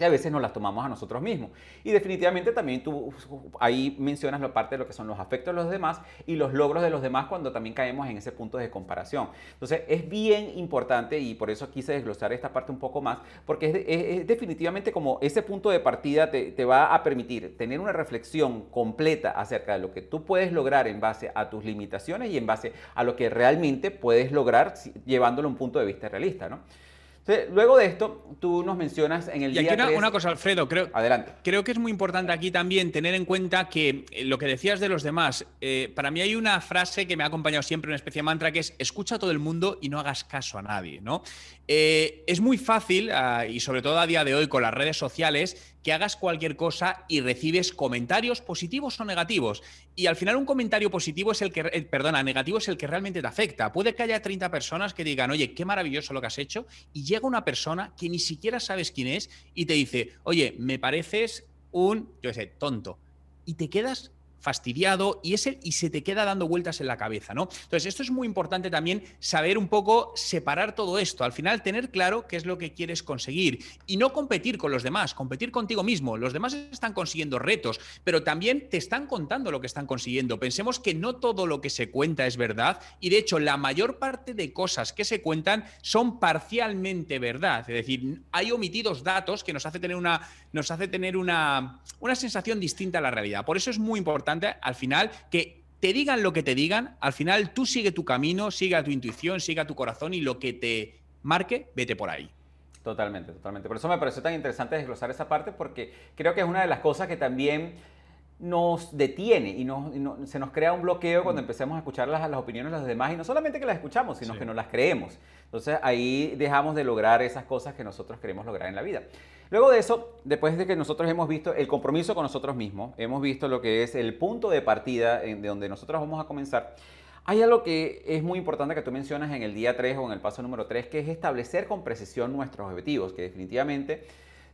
Y a veces nos las tomamos a nosotros mismos. Y definitivamente también tú ahí mencionas la parte de lo que son los afectos de los demás y los logros de los demás cuando también caemos en ese punto de comparación. Entonces es bien importante y por eso quise desglosar esta parte un poco más, porque es, definitivamente como ese punto de partida te, te va a permitir tener una reflexión completa acerca de lo que tú puedes lograr en base a tus limitaciones y en base a lo que realmente puedes lograr llevándolo a un punto de vista realista, ¿no? luego de esto, tú nos mencionas en el y día aquí una, cosa, Alfredo, creo, Adelante. creo que es muy importante aquí también tener en cuenta que eh, lo que decías de los demás, eh, para mí hay una frase que me ha acompañado siempre, una especie de mantra, que es escucha a todo el mundo y no hagas caso a nadie, ¿no? Eh, es muy fácil, ah, y sobre todo a día de hoy con las redes sociales, que hagas cualquier cosa y recibes comentarios positivos o negativos. Y al final un comentario positivo es el que, eh, perdona, negativo es el que realmente te afecta. Puede que haya 30 personas que digan, oye, qué maravilloso lo que has hecho, y llega una persona que ni siquiera sabes quién es y te dice, oye, me pareces un, yo sé, tonto. Y te quedas fastidiado y, ese, y se te queda dando vueltas en la cabeza, ¿no? Entonces, esto es muy importante también saber un poco separar todo esto, al final tener claro qué es lo que quieres conseguir y no competir con los demás, competir contigo mismo. Los demás están consiguiendo retos, pero también te están contando lo que están consiguiendo. Pensemos que no todo lo que se cuenta es verdad y de hecho la mayor parte de cosas que se cuentan son parcialmente verdad, es decir, hay omitidos datos que nos hace tener una nos hace tener una una sensación distinta a la realidad. Por eso es muy importante al final, que te digan lo que te digan, al final tú sigue tu camino, sigue tu intuición, siga tu corazón y lo que te marque, vete por ahí. Totalmente, totalmente. Por eso me pareció tan interesante desglosar esa parte porque creo que es una de las cosas que también nos detiene y, no, se nos crea un bloqueo cuando mm. empecemos a escuchar las, opiniones de los demás y no solamente que las escuchamos, sino que no las creemos. Entonces ahí dejamos de lograr esas cosas que nosotros queremos lograr en la vida. Luego de eso, después de que nosotros hemos visto el compromiso con nosotros mismos, hemos visto lo que es el punto de partida de donde nosotros vamos a comenzar, hay algo que es muy importante que tú mencionas en el día 3 o en el paso número 3, que es establecer con precisión nuestros objetivos, que definitivamente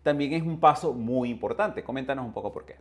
también es un paso muy importante. Coméntanos un poco por qué.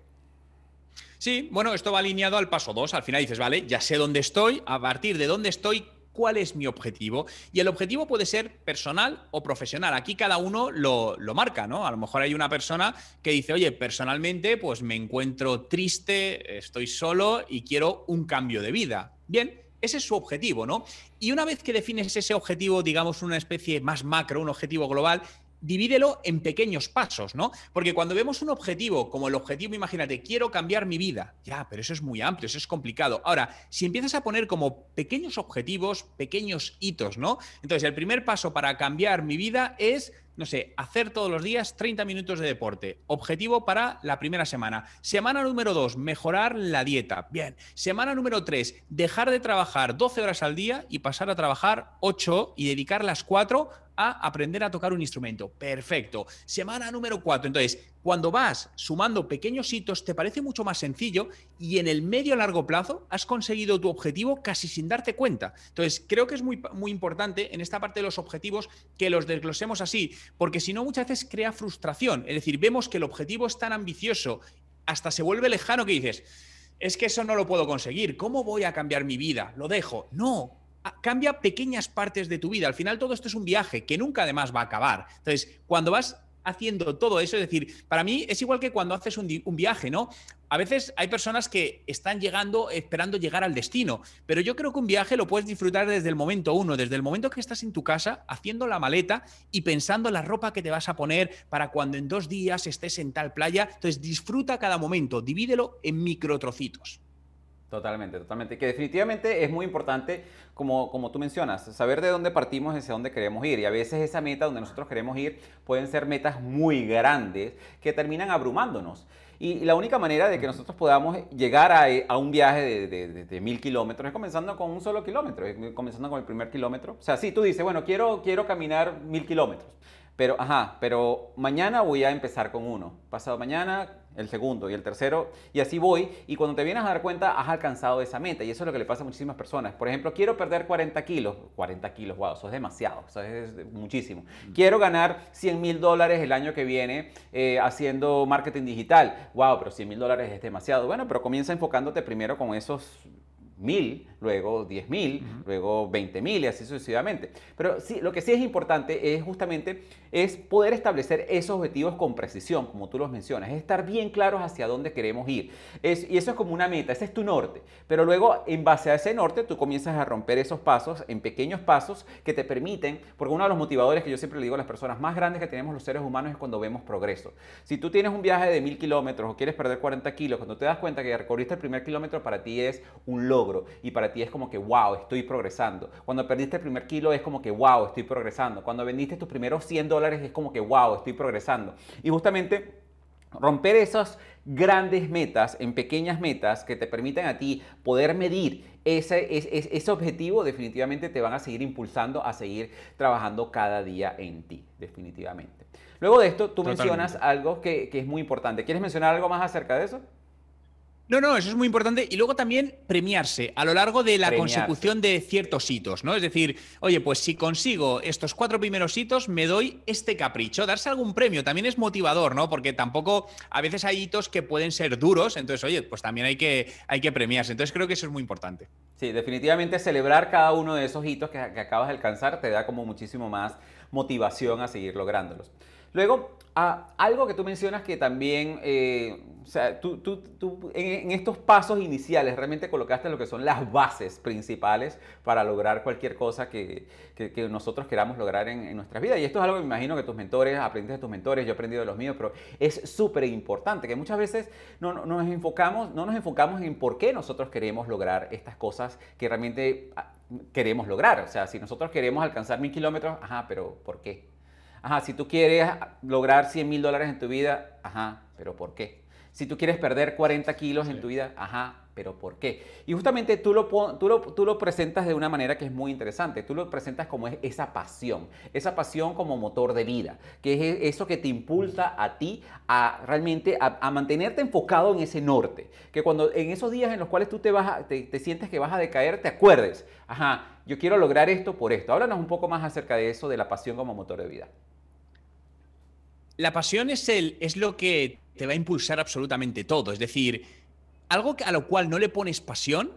Sí, bueno, esto va alineado al paso 2. Al final dices, vale, ya sé dónde estoy, a partir de dónde estoy, cuál es mi objetivo. Y el objetivo puede ser personal o profesional. Aquí cada uno lo, lo, marca, ¿no? A lo mejor hay una persona que dice, oye, personalmente pues me encuentro triste, estoy solo y quiero un cambio de vida. Bien, ese es su objetivo, ¿no? Y una vez que defines ese objetivo, digamos, una especie más macro, un objetivo global, divídelo en pequeños pasos, ¿no? Porque cuando vemos un objetivo como el objetivo, imagínate, quiero cambiar mi vida, ya, pero eso es muy amplio, eso es complicado. Ahora, si empiezas a poner como pequeños objetivos, pequeños hitos, ¿no? Entonces, el primer paso para cambiar mi vida es no sé, hacer todos los días 30 minutos de deporte. Objetivo para la primera semana. Semana número 2, mejorar la dieta. Bien. Semana número 3, dejar de trabajar 12 horas al día y pasar a trabajar 8 y dedicar las 4 a aprender a tocar un instrumento. Perfecto. Semana número 4. Entonces, cuando vas sumando pequeños hitos, te parece mucho más sencillo y en el medio a largo plazo has conseguido tu objetivo casi sin darte cuenta. Entonces, creo que es muy, muy importante en esta parte de los objetivos que los desglosemos así, porque si no, muchas veces crea frustración. Es decir, vemos que el objetivo es tan ambicioso, hasta se vuelve lejano que dices, es que eso no lo puedo conseguir, ¿cómo voy a cambiar mi vida? Lo dejo. No, cambia pequeñas partes de tu vida. Al final todo esto es un viaje que nunca además va a acabar. Entonces, cuando vas haciendo todo eso. Es decir, para mí es igual que cuando haces un, viaje, ¿no? A veces hay personas que están llegando, esperando llegar al destino, pero yo creo que un viaje lo puedes disfrutar desde el momento uno, desde el momento que estás en tu casa haciendo la maleta y pensando la ropa que te vas a poner para cuando en dos días estés en tal playa. Entonces disfruta cada momento, divídelo en micro trocitos. Totalmente, totalmente. Que definitivamente es muy importante, como, como tú mencionas, saber de dónde partimos y hacia dónde queremos ir. Y a veces esa meta donde nosotros queremos ir pueden ser metas muy grandes que terminan abrumándonos. Y la única manera de que nosotros podamos llegar a, un viaje de, mil kilómetros es comenzando con un solo kilómetro, comenzando con el primer kilómetro. O sea, si tú dices, bueno, quiero, quiero caminar mil kilómetros, pero, ajá, pero mañana voy a empezar con uno, pasado mañana el segundo y el tercero, y así voy. Y cuando te vienes a dar cuenta, has alcanzado esa meta. Y eso es lo que le pasa a muchísimas personas. Por ejemplo, quiero perder 40 kilos. 40 kilos, wow, eso es demasiado, eso es muchísimo. Quiero ganar 100 mil dólares el año que viene eh, haciendo marketing digital. Wow, pero 100 mil dólares es demasiado. Bueno, pero comienza enfocándote primero con esos mil, luego diez mil, luego veinte mil y así sucesivamente. Pero sí, lo que sí es importante es justamente es poder establecer esos objetivos con precisión, como tú los mencionas, es estar bien claros hacia dónde queremos ir. y eso es como una meta, ese es tu norte. Pero luego, en base a ese norte, tú comienzas a romper esos pasos en pequeños pasos que te permiten, porque uno de los motivadores que yo siempre le digo a las personas más grandes que tenemos los seres humanos es cuando vemos progreso. Si tú tienes un viaje de mil kilómetros o quieres perder 40 kilos, cuando te das cuenta que recorriste el primer kilómetro para ti es un logro y para ti es como que, wow, estoy progresando. Cuando perdiste el primer kilo es como que, wow, estoy progresando. Cuando vendiste tus primeros 100 dólares es como que, wow, estoy progresando. Y justamente romper esas grandes metas en pequeñas metas que te permitan a ti poder medir ese, objetivo definitivamente te van a seguir impulsando a seguir trabajando cada día en ti, definitivamente. Luego de esto, tú mencionas algo que, que es muy importante. ¿Quieres mencionar algo más acerca de eso? No, no, eso es muy importante. Y luego también premiarse a lo largo de la consecución de ciertos hitos, ¿no? Es decir, oye, pues si consigo estos cuatro primeros hitos, me doy este capricho. Darse algún premio también es motivador, ¿no? Porque tampoco a veces hay hitos que pueden ser duros, entonces, oye, pues también hay que, hay que premiarse. Entonces creo que eso es muy importante. Sí, definitivamente celebrar cada uno de esos hitos que, que acabas de alcanzar te da como muchísimo más motivación a seguir lográndolos. Luego, algo que tú mencionas que también, eh, o sea, tú, tú, en, estos pasos iniciales realmente colocaste lo que son las bases principales para lograr cualquier cosa que, nosotros queramos lograr en, nuestras vidas. Y esto es algo que me imagino que tus mentores, aprendiste de tus mentores, yo he aprendido de los míos, pero es súper importante, que muchas veces no, nos enfocamos, no nos enfocamos en por qué nosotros queremos lograr estas cosas que realmente ah, queremos lograr. O sea, si nosotros queremos alcanzar mil kilómetros, ajá, pero ¿por qué? Ajá, si tú quieres lograr 100 mil dólares en tu vida, ajá, pero ¿por qué? Si tú quieres perder 40 kilos en tu vida, ajá, pero ¿por qué? Y justamente tú lo, presentas de una manera que es muy interesante. Tú lo presentas como es esa pasión, esa pasión como motor de vida, que es eso que te impulsa a ti a realmente a, mantenerte enfocado en ese norte. Que cuando en esos días en los cuales tú te, vas te sientes que vas a decaer, te acuerdes, ajá, yo quiero lograr esto por esto. Háblanos un poco más acerca de eso, de la pasión como motor de vida. La pasión es, el, es lo que te va a impulsar absolutamente todo. Es decir, algo a lo cual no le pones pasión,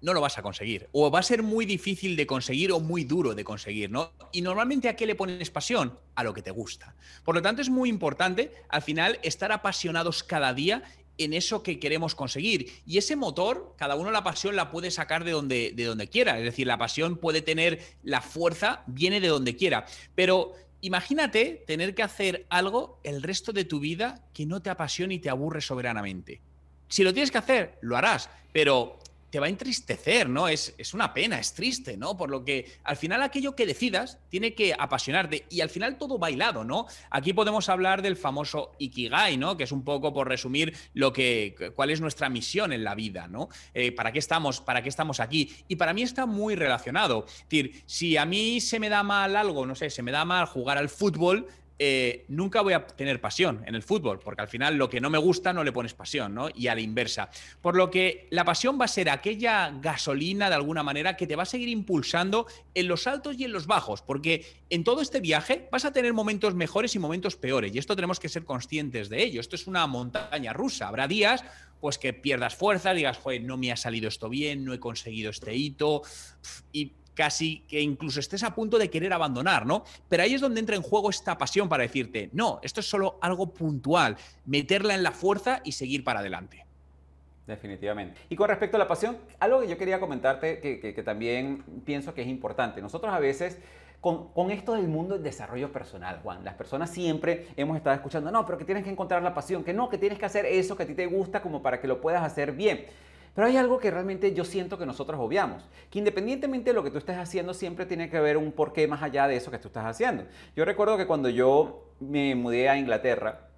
no lo vas a conseguir. O va a ser muy difícil de conseguir o muy duro de conseguir, ¿no? Y normalmente a qué le pones pasión? A lo que te gusta. Por lo tanto, es muy importante al final estar apasionados cada día en eso que queremos conseguir. Y ese motor, cada uno la pasión la puede sacar de donde, de donde quiera. Es decir, la pasión puede tener la fuerza, viene de donde quiera. Pero imagínate tener que hacer algo el resto de tu vida que no te apasione y te aburre soberanamente. Si lo tienes que hacer, lo harás, pero te va a entristecer, ¿no? Es, es, una pena, es triste, ¿no? Por lo que al final aquello que decidas tiene que apasionarte y al final todo bailado, ¿no? Aquí podemos hablar del famoso Ikigai, ¿no? Que es un poco, por resumir, lo que, cuál es nuestra misión en la vida, ¿no? Eh, ¿Para qué estamos? ¿Para qué estamos aquí? Y para mí está muy relacionado. Es decir, si a mí se me da mal algo, no sé, se me da mal jugar al fútbol, eh, nunca voy a tener pasión en el fútbol, porque al final lo que no me gusta no le pones pasión, ¿no? Y a la inversa. Por lo que la pasión va a ser aquella gasolina, de alguna manera, que te va a seguir impulsando en los altos y en los bajos, porque en todo este viaje vas a tener momentos mejores y momentos peores, y esto tenemos que ser conscientes de ello. Esto es una montaña rusa, habrá días pues que pierdas fuerza, digas, no me ha salido esto bien, no he conseguido este hito, y casi que incluso estés a punto de querer abandonar, ¿no? Pero ahí es donde entra en juego esta pasión para decirte, no, esto es solo algo puntual, meterla en la fuerza y seguir para adelante. Definitivamente. Y con respecto a la pasión, algo que yo quería comentarte que, también pienso que es importante. Nosotros a veces con, con, esto del mundo del desarrollo personal, Juan. Las personas siempre hemos estado escuchando, no, pero que tienes que encontrar la pasión, que no, que tienes que hacer eso que a ti te gusta como para que lo puedas hacer bien. Pero hay algo que realmente yo siento que nosotros obviamos, que independientemente de lo que tú estés haciendo, siempre tiene que haber un porqué más allá de eso que tú estás haciendo. Yo recuerdo que cuando yo me mudé a Inglaterra,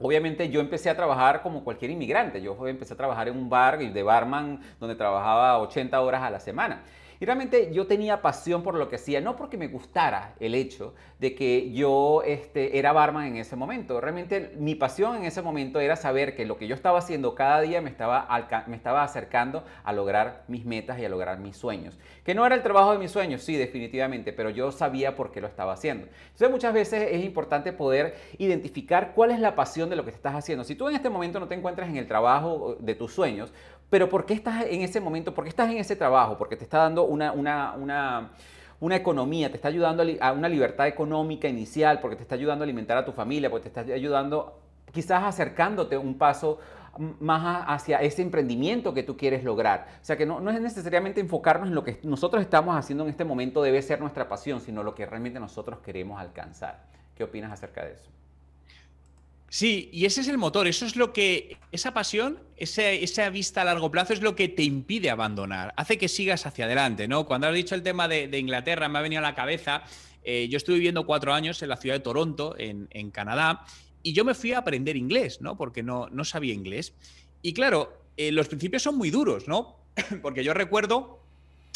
Obviamente yo empecé a trabajar como cualquier inmigrante. Yo empecé a trabajar en un bar de barman donde trabajaba 80 horas a la semana realmente yo tenía pasión por lo que hacía, no porque me gustara el hecho de que yo este, era barman en ese momento. Realmente mi pasión en ese momento era saber que lo que yo estaba haciendo cada día me estaba, me estaba acercando a lograr mis metas y a lograr mis sueños. Que no era el trabajo de mis sueños, sí, definitivamente, pero yo sabía por qué lo estaba haciendo. Entonces muchas veces es importante poder identificar cuál es la pasión de lo que estás haciendo. Si tú en este momento no te encuentras en el trabajo de tus sueños, pero ¿por qué estás en ese momento? ¿Por qué estás en ese trabajo? Porque te está dando una, economía, te está ayudando a, una libertad económica inicial, porque te está ayudando a alimentar a tu familia, porque te está ayudando quizás acercándote un paso más hacia ese emprendimiento que tú quieres lograr. O sea que no, es necesariamente enfocarnos en lo que nosotros estamos haciendo en este momento debe ser nuestra pasión, sino lo que realmente nosotros queremos alcanzar. ¿Qué opinas acerca de eso? Sí, y ese es el motor, eso es lo que, esa pasión, esa, vista a largo plazo es lo que te impide abandonar, hace que sigas hacia adelante, ¿no? Cuando has dicho el tema de, Inglaterra, me ha venido a la cabeza, eh, yo estuve viviendo cuatro años en la ciudad de Toronto, en, Canadá, y yo me fui a aprender inglés, ¿no? Porque no, no sabía inglés. Y claro, eh, los principios son muy duros, ¿no? Porque yo recuerdo,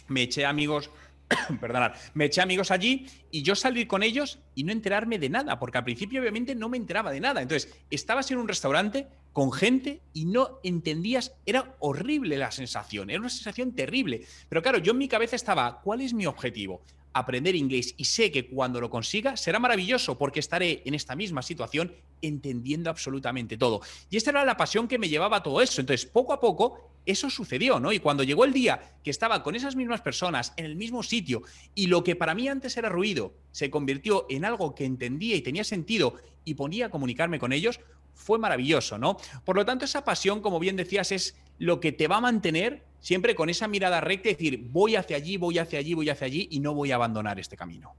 me eché amigos Perdonad, me eché amigos allí y yo salí con ellos y no enterarme de nada, porque al principio obviamente no me enteraba de nada. Entonces, estabas en un restaurante con gente y no entendías, era horrible la sensación, era una sensación terrible. Pero claro, yo en mi cabeza estaba, ¿cuál es mi objetivo? aprender inglés y sé que cuando lo consiga será maravilloso porque estaré en esta misma situación entendiendo absolutamente todo. Y esta era la pasión que me llevaba todo eso. Entonces, poco a poco, eso sucedió, ¿no? Y cuando llegó el día que estaba con esas mismas personas en el mismo sitio y lo que para mí antes era ruido se convirtió en algo que entendía y tenía sentido y ponía a comunicarme con ellos, fue maravilloso, ¿no? Por lo tanto, esa pasión, como bien decías, es lo que te va a mantener siempre con esa mirada recta y decir, voy hacia allí, voy hacia allí, voy hacia allí y no voy a abandonar este camino.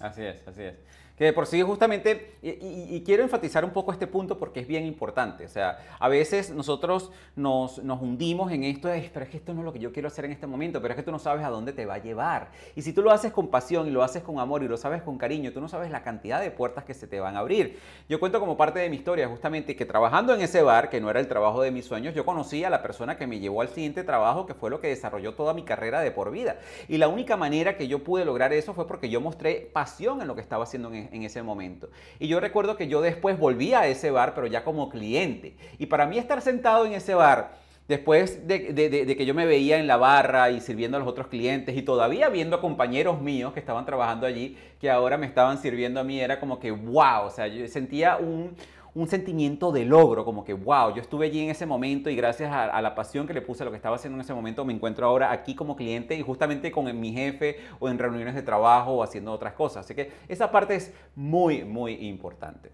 Así es, así es. Que por sí justamente, y, quiero enfatizar un poco este punto porque es bien importante, o sea, a veces nosotros nos, hundimos en esto, de, pero es que esto no es lo que yo quiero hacer en este momento, pero es que tú no sabes a dónde te va a llevar. Y si tú lo haces con pasión y lo haces con amor y lo sabes con cariño, tú no sabes la cantidad de puertas que se te van a abrir. Yo cuento como parte de mi historia justamente que trabajando en ese bar, que no era el trabajo de mis sueños, yo conocí a la persona que me llevó al siguiente trabajo, que fue lo que desarrolló toda mi carrera de por vida. Y la única manera que yo pude lograr eso fue porque yo mostré pasión en lo que estaba haciendo en en, ese momento. Y yo recuerdo que yo después volví a ese bar, pero ya como cliente. Y para mí estar sentado en ese bar, después de, que yo me veía en la barra y sirviendo a los otros clientes y todavía viendo a compañeros míos que estaban trabajando allí, que ahora me estaban sirviendo a mí, era como que wow, o sea, yo sentía un, un sentimiento de logro, como que, wow, yo estuve allí en ese momento y gracias a, la pasión que le puse a lo que estaba haciendo en ese momento, me encuentro ahora aquí como cliente y justamente con mi jefe o en reuniones de trabajo o haciendo otras cosas. Así que esa parte es muy, muy importante.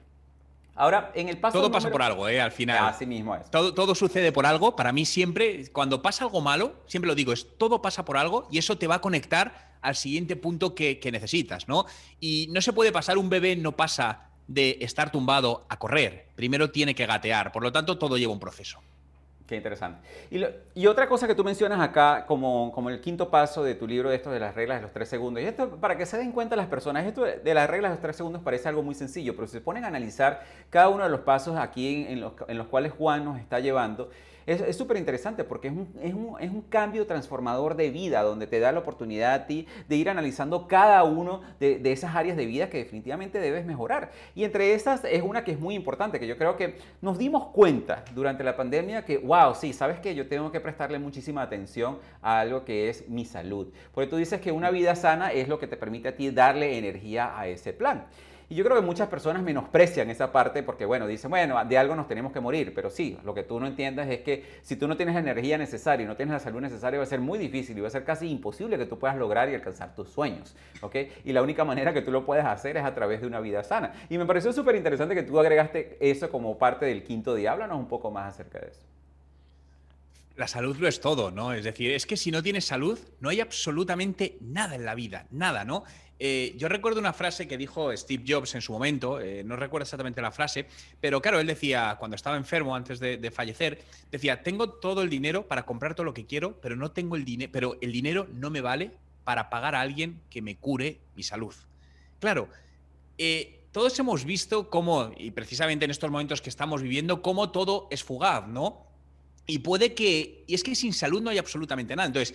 Ahora, en el paso. Todo pasa por algo, ¿eh? Al final. Así mismo es. Todo, sucede por algo. Para mí, siempre, cuando pasa algo malo, siempre lo digo, es todo pasa por algo y eso te va a conectar al siguiente punto que, que necesitas, ¿no? Y no se puede pasar un bebé no pasa de estar tumbado a correr. Primero tiene que gatear. Por lo tanto, todo lleva un proceso. Qué interesante. Y, otra cosa que tú mencionas acá, como, como el quinto paso de tu libro, de esto de las reglas de los tres segundos, y esto para que se den cuenta las personas, esto de las reglas de los tres segundos parece algo muy sencillo, pero si se ponen a analizar cada uno de los pasos aquí en, los, en los cuales Juan nos está llevando, es súper interesante porque es un, cambio transformador de vida donde te da la oportunidad a ti de ir analizando cada uno de, de esas áreas de vida que definitivamente debes mejorar. Y entre esas es una que es muy importante, que yo creo que nos dimos cuenta durante la pandemia que, wow, sí, sabes que yo tengo que prestarle muchísima atención a algo que es mi salud. Porque tú dices que una vida sana es lo que te permite a ti darle energía a ese plan. Y yo creo que muchas personas menosprecian esa parte porque, bueno, dicen, bueno, de algo nos tenemos que morir, pero sí, lo que tú no entiendes es que si tú no tienes la energía necesaria y no tienes la salud necesaria, va a ser muy difícil y va a ser casi imposible que tú puedas lograr y alcanzar tus sueños, ¿ok? Y la única manera que tú lo puedes hacer es a través de una vida sana. Y me pareció súper interesante que tú agregaste eso como parte del quinto diablo, Háblanos un poco más acerca de eso. La salud lo es todo, ¿no? Es decir, es que si no tienes salud, no hay absolutamente nada en la vida, nada, ¿no? Eh, yo recuerdo una frase que dijo Steve Jobs en su momento, eh, no recuerdo exactamente la frase, pero claro, él decía, cuando estaba enfermo antes de, fallecer, decía, tengo todo el dinero para comprar todo lo que quiero, pero no tengo el dinero, pero el dinero no me vale para pagar a alguien que me cure mi salud. Claro, eh, todos hemos visto cómo, y precisamente en estos momentos que estamos viviendo, cómo todo es fugaz, ¿no? Y puede que, y es que sin salud no hay absolutamente nada. Entonces,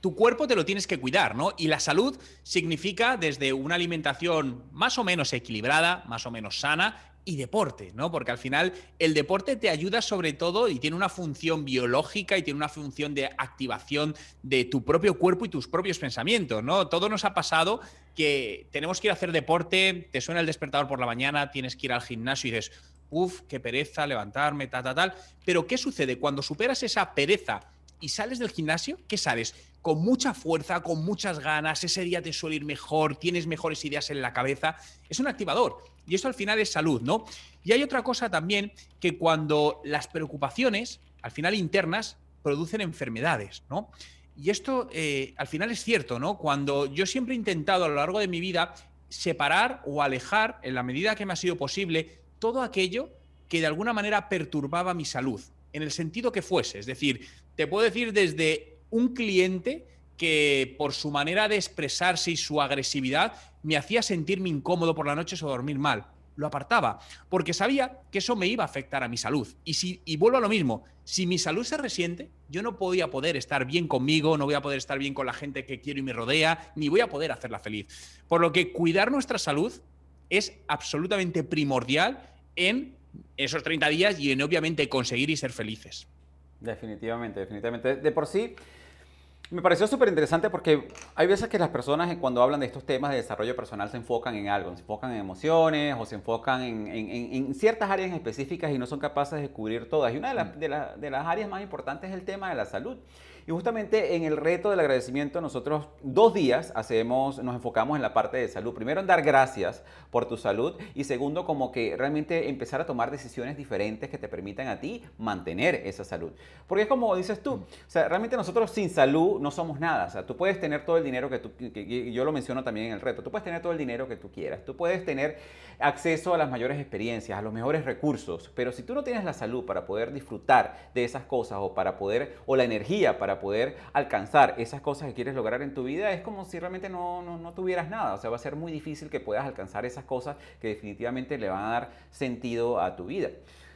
tu cuerpo te lo tienes que cuidar, ¿no? Y la salud significa desde una alimentación más o menos equilibrada, más o menos sana y deporte, ¿no? Porque al final el deporte te ayuda sobre todo y tiene una función biológica y tiene una función de activación de tu propio cuerpo y tus propios pensamientos, ¿no? Todo nos ha pasado que tenemos que ir a hacer deporte, te suena el despertador por la mañana, tienes que ir al gimnasio y dices, uff, qué pereza levantarme, tal, tal, tal. Pero ¿qué sucede cuando superas esa pereza y sales del gimnasio? ¿Qué sales? con mucha fuerza, con muchas ganas, ese día te suele ir mejor, tienes mejores ideas en la cabeza, es un activador. Y eso al final es salud, ¿no? Y hay otra cosa también que cuando las preocupaciones, al final internas, producen enfermedades, ¿no? Y esto eh, al final es cierto, ¿no? Cuando yo siempre he intentado a lo largo de mi vida separar o alejar, en la medida que me ha sido posible, todo aquello que de alguna manera perturbaba mi salud, en el sentido que fuese. Es decir, te puedo decir desde un cliente que por su manera de expresarse y su agresividad me hacía sentirme incómodo por la noche o dormir mal. Lo apartaba, porque sabía que eso me iba a afectar a mi salud. Y, si, y vuelvo a lo mismo, si mi salud se resiente, yo no podía poder estar bien conmigo, no voy a poder estar bien con la gente que quiero y me rodea, ni voy a poder hacerla feliz. Por lo que cuidar nuestra salud es absolutamente primordial en esos 30 días y en obviamente conseguir y ser felices. Definitivamente, definitivamente. De por sí, me pareció súper interesante porque hay veces que las personas eh, cuando hablan de estos temas de desarrollo personal se enfocan en algo, se enfocan en emociones o se enfocan en, ciertas áreas específicas y no son capaces de cubrir todas. Y una de, mm. de las áreas más importantes es el tema de la salud. Y justamente en el reto del agradecimiento nosotros dos días hacemos, nos enfocamos en la parte de salud. Primero en dar gracias por tu salud y segundo como que realmente empezar a tomar decisiones diferentes que te permitan a ti mantener esa salud. Porque es como dices tú, o sea, realmente nosotros sin salud no somos nada. O sea, tú puedes tener todo el dinero que tú, que, yo lo menciono también en el reto, tú puedes tener todo el dinero que tú quieras, tú puedes tener acceso a las mayores experiencias, a los mejores recursos, pero si tú no tienes la salud para poder disfrutar de esas cosas o para poder, o la energía para poder alcanzar esas cosas que quieres lograr en tu vida, es como si realmente no, no, no tuvieras nada. O sea, va a ser muy difícil que puedas alcanzar esas cosas que definitivamente le van a dar sentido a tu vida.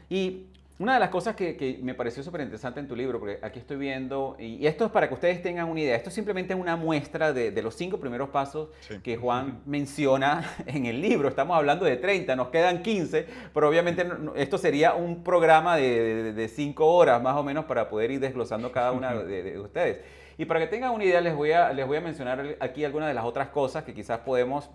Y una de las cosas que, me pareció súper interesante en tu libro, porque aquí estoy viendo, y esto es para que ustedes tengan una idea, esto es simplemente una muestra de, los cinco primeros pasos que Juan menciona en el libro. Estamos hablando de 30, nos quedan 15, pero obviamente esto sería un programa de, cinco horas más o menos para poder ir desglosando cada una de ustedes. Y para que tengan una idea, les voy a, les voy a mencionar aquí algunas de las otras cosas que quizás podemos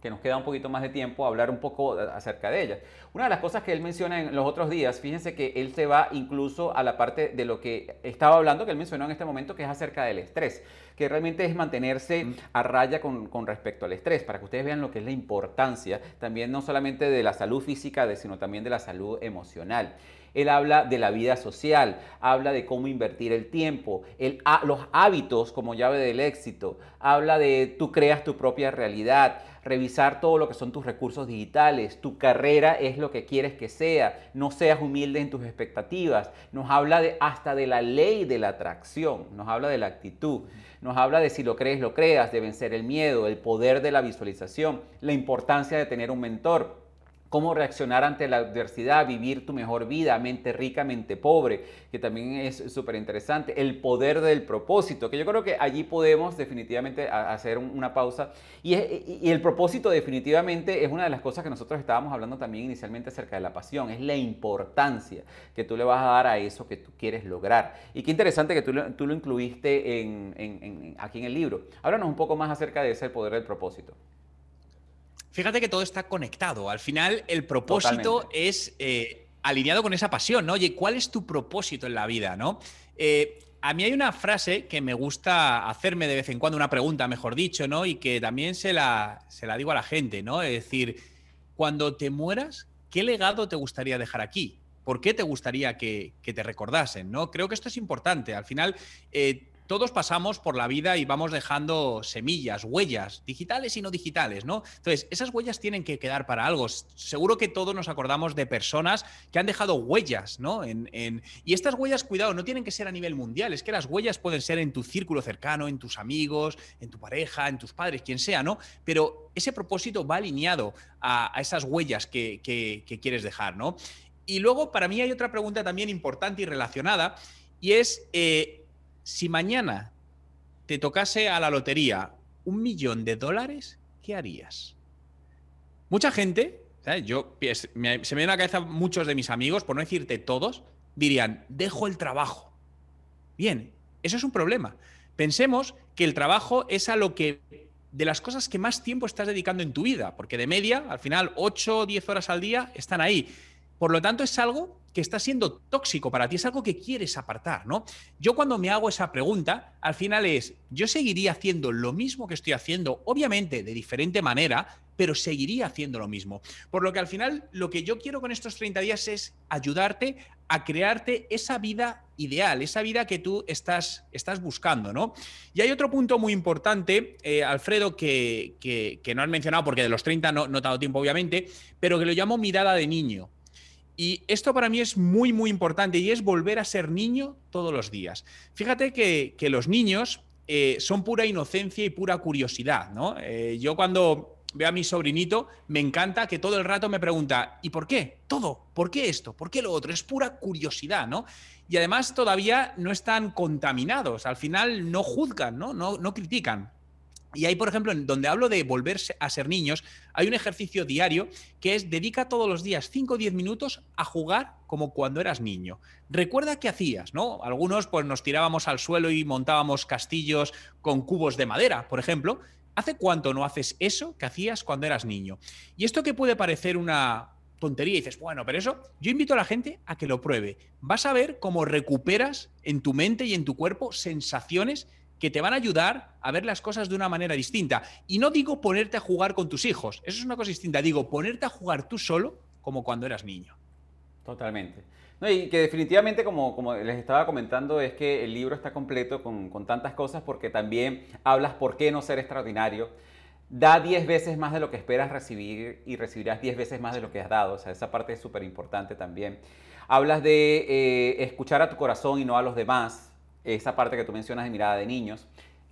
que nos queda un poquito más de tiempo, a hablar un poco acerca de ella. Una de las cosas que él menciona en los otros días, fíjense que él se va incluso a la parte de lo que estaba hablando, que él mencionó en este momento, que es acerca del estrés, que realmente es mantenerse a raya con, con respecto al estrés, para que ustedes vean lo que es la importancia también no solamente de la salud física, sino también de la salud emocional. Él habla de la vida social, habla de cómo invertir el tiempo, los hábitos como llave del éxito, habla de tú creas tu propia realidad, revisar todo lo que son tus recursos digitales, tu carrera es lo que quieres que sea, no seas humilde en tus expectativas, nos habla de, hasta de la ley de la atracción, nos habla de la actitud, nos habla de si lo crees, lo creas, de vencer el miedo, el poder de la visualización, la importancia de tener un mentor cómo reaccionar ante la adversidad, vivir tu mejor vida, mente rica, mente pobre, que también es súper interesante, el poder del propósito, que yo creo que allí podemos definitivamente hacer una pausa. Y, el propósito definitivamente es una de las cosas que nosotros estábamos hablando también inicialmente acerca de la pasión, es la importancia que tú le vas a dar a eso que tú quieres lograr. Y qué interesante que tú lo, incluiste en, aquí en el libro. Háblanos un poco más acerca de ese poder del propósito. Fíjate que todo está conectado. Al final, el propósito es eh, alineado con esa pasión, ¿no? Oye, ¿cuál es tu propósito en la vida, no? Eh, a mí hay una frase que me gusta hacerme de vez en cuando, una pregunta, mejor dicho, ¿no? Y que también se la, se la digo a la gente, ¿no? Es decir, cuando te mueras, ¿qué legado te gustaría dejar aquí? ¿Por qué te gustaría que, te recordasen? ¿no? Creo que esto es importante. Al final, eh, todos pasamos por la vida y vamos dejando semillas, huellas, digitales y no digitales, ¿no? Entonces, esas huellas tienen que quedar para algo. Seguro que todos nos acordamos de personas que han dejado huellas, ¿no? Y estas huellas, cuidado, no tienen que ser a nivel mundial, es que las huellas pueden ser en tu círculo cercano, en tus amigos, en tu pareja, en tus padres, quien sea, ¿no? Pero ese propósito va alineado a, esas huellas que, quieres dejar, ¿no? Y luego, para mí hay otra pregunta también importante y relacionada, y es, eh, si mañana te tocase a la lotería un millón de dólares, ¿qué harías? Mucha gente, Yo, se me viene a la cabeza muchos de mis amigos, por no decirte todos, dirían, dejo el trabajo. Bien, eso es un problema. Pensemos que el trabajo es a lo que de las cosas que más tiempo estás dedicando en tu vida, porque de media, al final, 8 o 10 horas al día están ahí. Por lo tanto, es algo que está siendo tóxico para ti, es algo que quieres apartar, ¿no? Yo cuando me hago esa pregunta, al final es, yo seguiría haciendo lo mismo que estoy haciendo, obviamente de diferente manera, pero seguiría haciendo lo mismo. Por lo que al final lo que yo quiero con estos 30 días es ayudarte a crearte esa vida ideal, esa vida que tú estás, estás buscando, ¿no? Y hay otro punto muy importante, eh, Alfredo, que, no han mencionado porque de los 30 no, he dado tiempo, obviamente, pero que lo llamo mirada de niño. Y esto para mí es muy, muy importante y es volver a ser niño todos los días. Fíjate que, los niños eh, son pura inocencia y pura curiosidad, ¿no? Eh, yo cuando veo a mi sobrinito, me encanta que todo el rato me pregunta, ¿y por qué? Todo, ¿por qué esto? ¿Por qué lo otro? Es pura curiosidad, ¿no? Y además todavía no están contaminados, al final no juzgan, ¿no? No, no critican, y ahí, por ejemplo, en donde hablo de volverse a ser niños, hay un ejercicio diario que es dedica todos los días 5 o 10 minutos a jugar como cuando eras niño. Recuerda qué hacías, ¿no? Algunos pues nos tirábamos al suelo y montábamos castillos con cubos de madera, por ejemplo. ¿Hace cuánto no haces eso que hacías cuando eras niño? Y esto que puede parecer una tontería y dices, bueno, pero eso, yo invito a la gente a que lo pruebe. Vas a ver cómo recuperas en tu mente y en tu cuerpo sensaciones que te van a ayudar a ver las cosas de una manera distinta. Y no digo ponerte a jugar con tus hijos, eso es una cosa distinta, digo ponerte a jugar tú solo como cuando eras niño. Totalmente. No, y que definitivamente, como, como, les estaba comentando, es que el libro está completo con, tantas cosas porque también hablas por qué no ser extraordinario. Da diez veces más de lo que esperas recibir y recibirás 10 veces más de lo que has dado. O sea, esa parte es súper importante también. Hablas de eh, escuchar a tu corazón y no a los demás esa parte que tú mencionas de mirada de niños.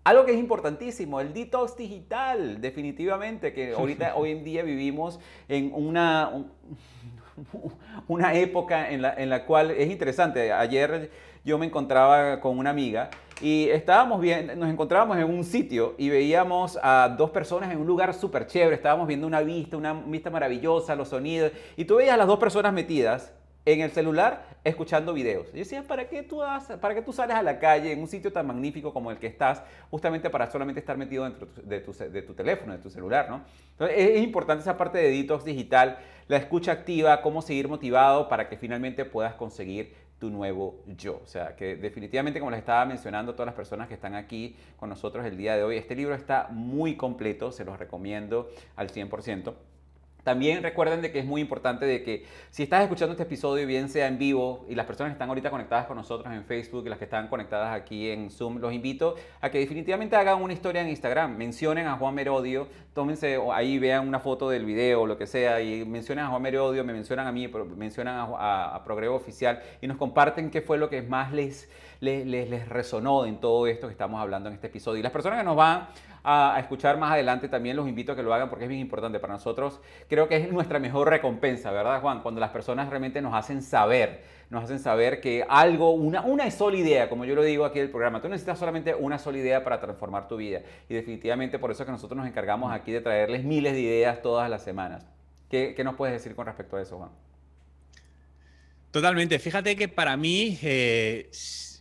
Algo que es importantísimo, el detox digital, definitivamente, que ahorita, hoy en día vivimos en una, una época en la, cual es interesante. Ayer yo me encontraba con una amiga y estábamos bien, nos encontrábamos en un sitio y veíamos a dos personas en un lugar súper chévere. Estábamos viendo una vista, una vista maravillosa, los sonidos, y tú veías a las dos personas metidas en el celular escuchando videos. Yo decía, ¿para qué, tú ¿para tú sales a la calle en un sitio tan magnífico como el que estás, justamente para solamente estar metido dentro de tu, teléfono, de tu celular, ¿no? Entonces, es importante esa parte de detox digital, la escucha activa, cómo seguir motivado para que finalmente puedas conseguir tu nuevo yo. O sea, que definitivamente, como les estaba mencionando todas las personas que están aquí con nosotros el día de hoy, este libro está muy completo, se los recomiendo al 100%. También recuerden de que es muy importante de que si estás escuchando este episodio, bien sea en vivo, y las personas que están ahorita conectadas con nosotros en Facebook y las que están conectadas aquí en Zoom, los invito a que definitivamente hagan una historia en Instagram. Mencionen a Juan Merodio, tómense ahí, vean una foto del video o lo que sea, y mencionen a Juan Merodio, me mencionan a mí, mencionan a, a, Progreso Oficial y nos comparten qué fue lo que más les, les, les, les resonó en todo esto que estamos hablando en este episodio. Y las personas que nos van a, escuchar más adelante. También los invito a que lo hagan porque es bien importante para nosotros. Creo que es nuestra mejor recompensa, ¿verdad, Juan? Cuando las personas realmente nos hacen saber, nos hacen saber que algo, una, una sola idea, como yo lo digo aquí del programa, tú necesitas solamente una sola idea para transformar tu vida. Y definitivamente por eso es que nosotros nos encargamos aquí de traerles miles de ideas todas las semanas. ¿Qué, qué nos puedes decir con respecto a eso, Juan? Totalmente. Fíjate que para mí, eh,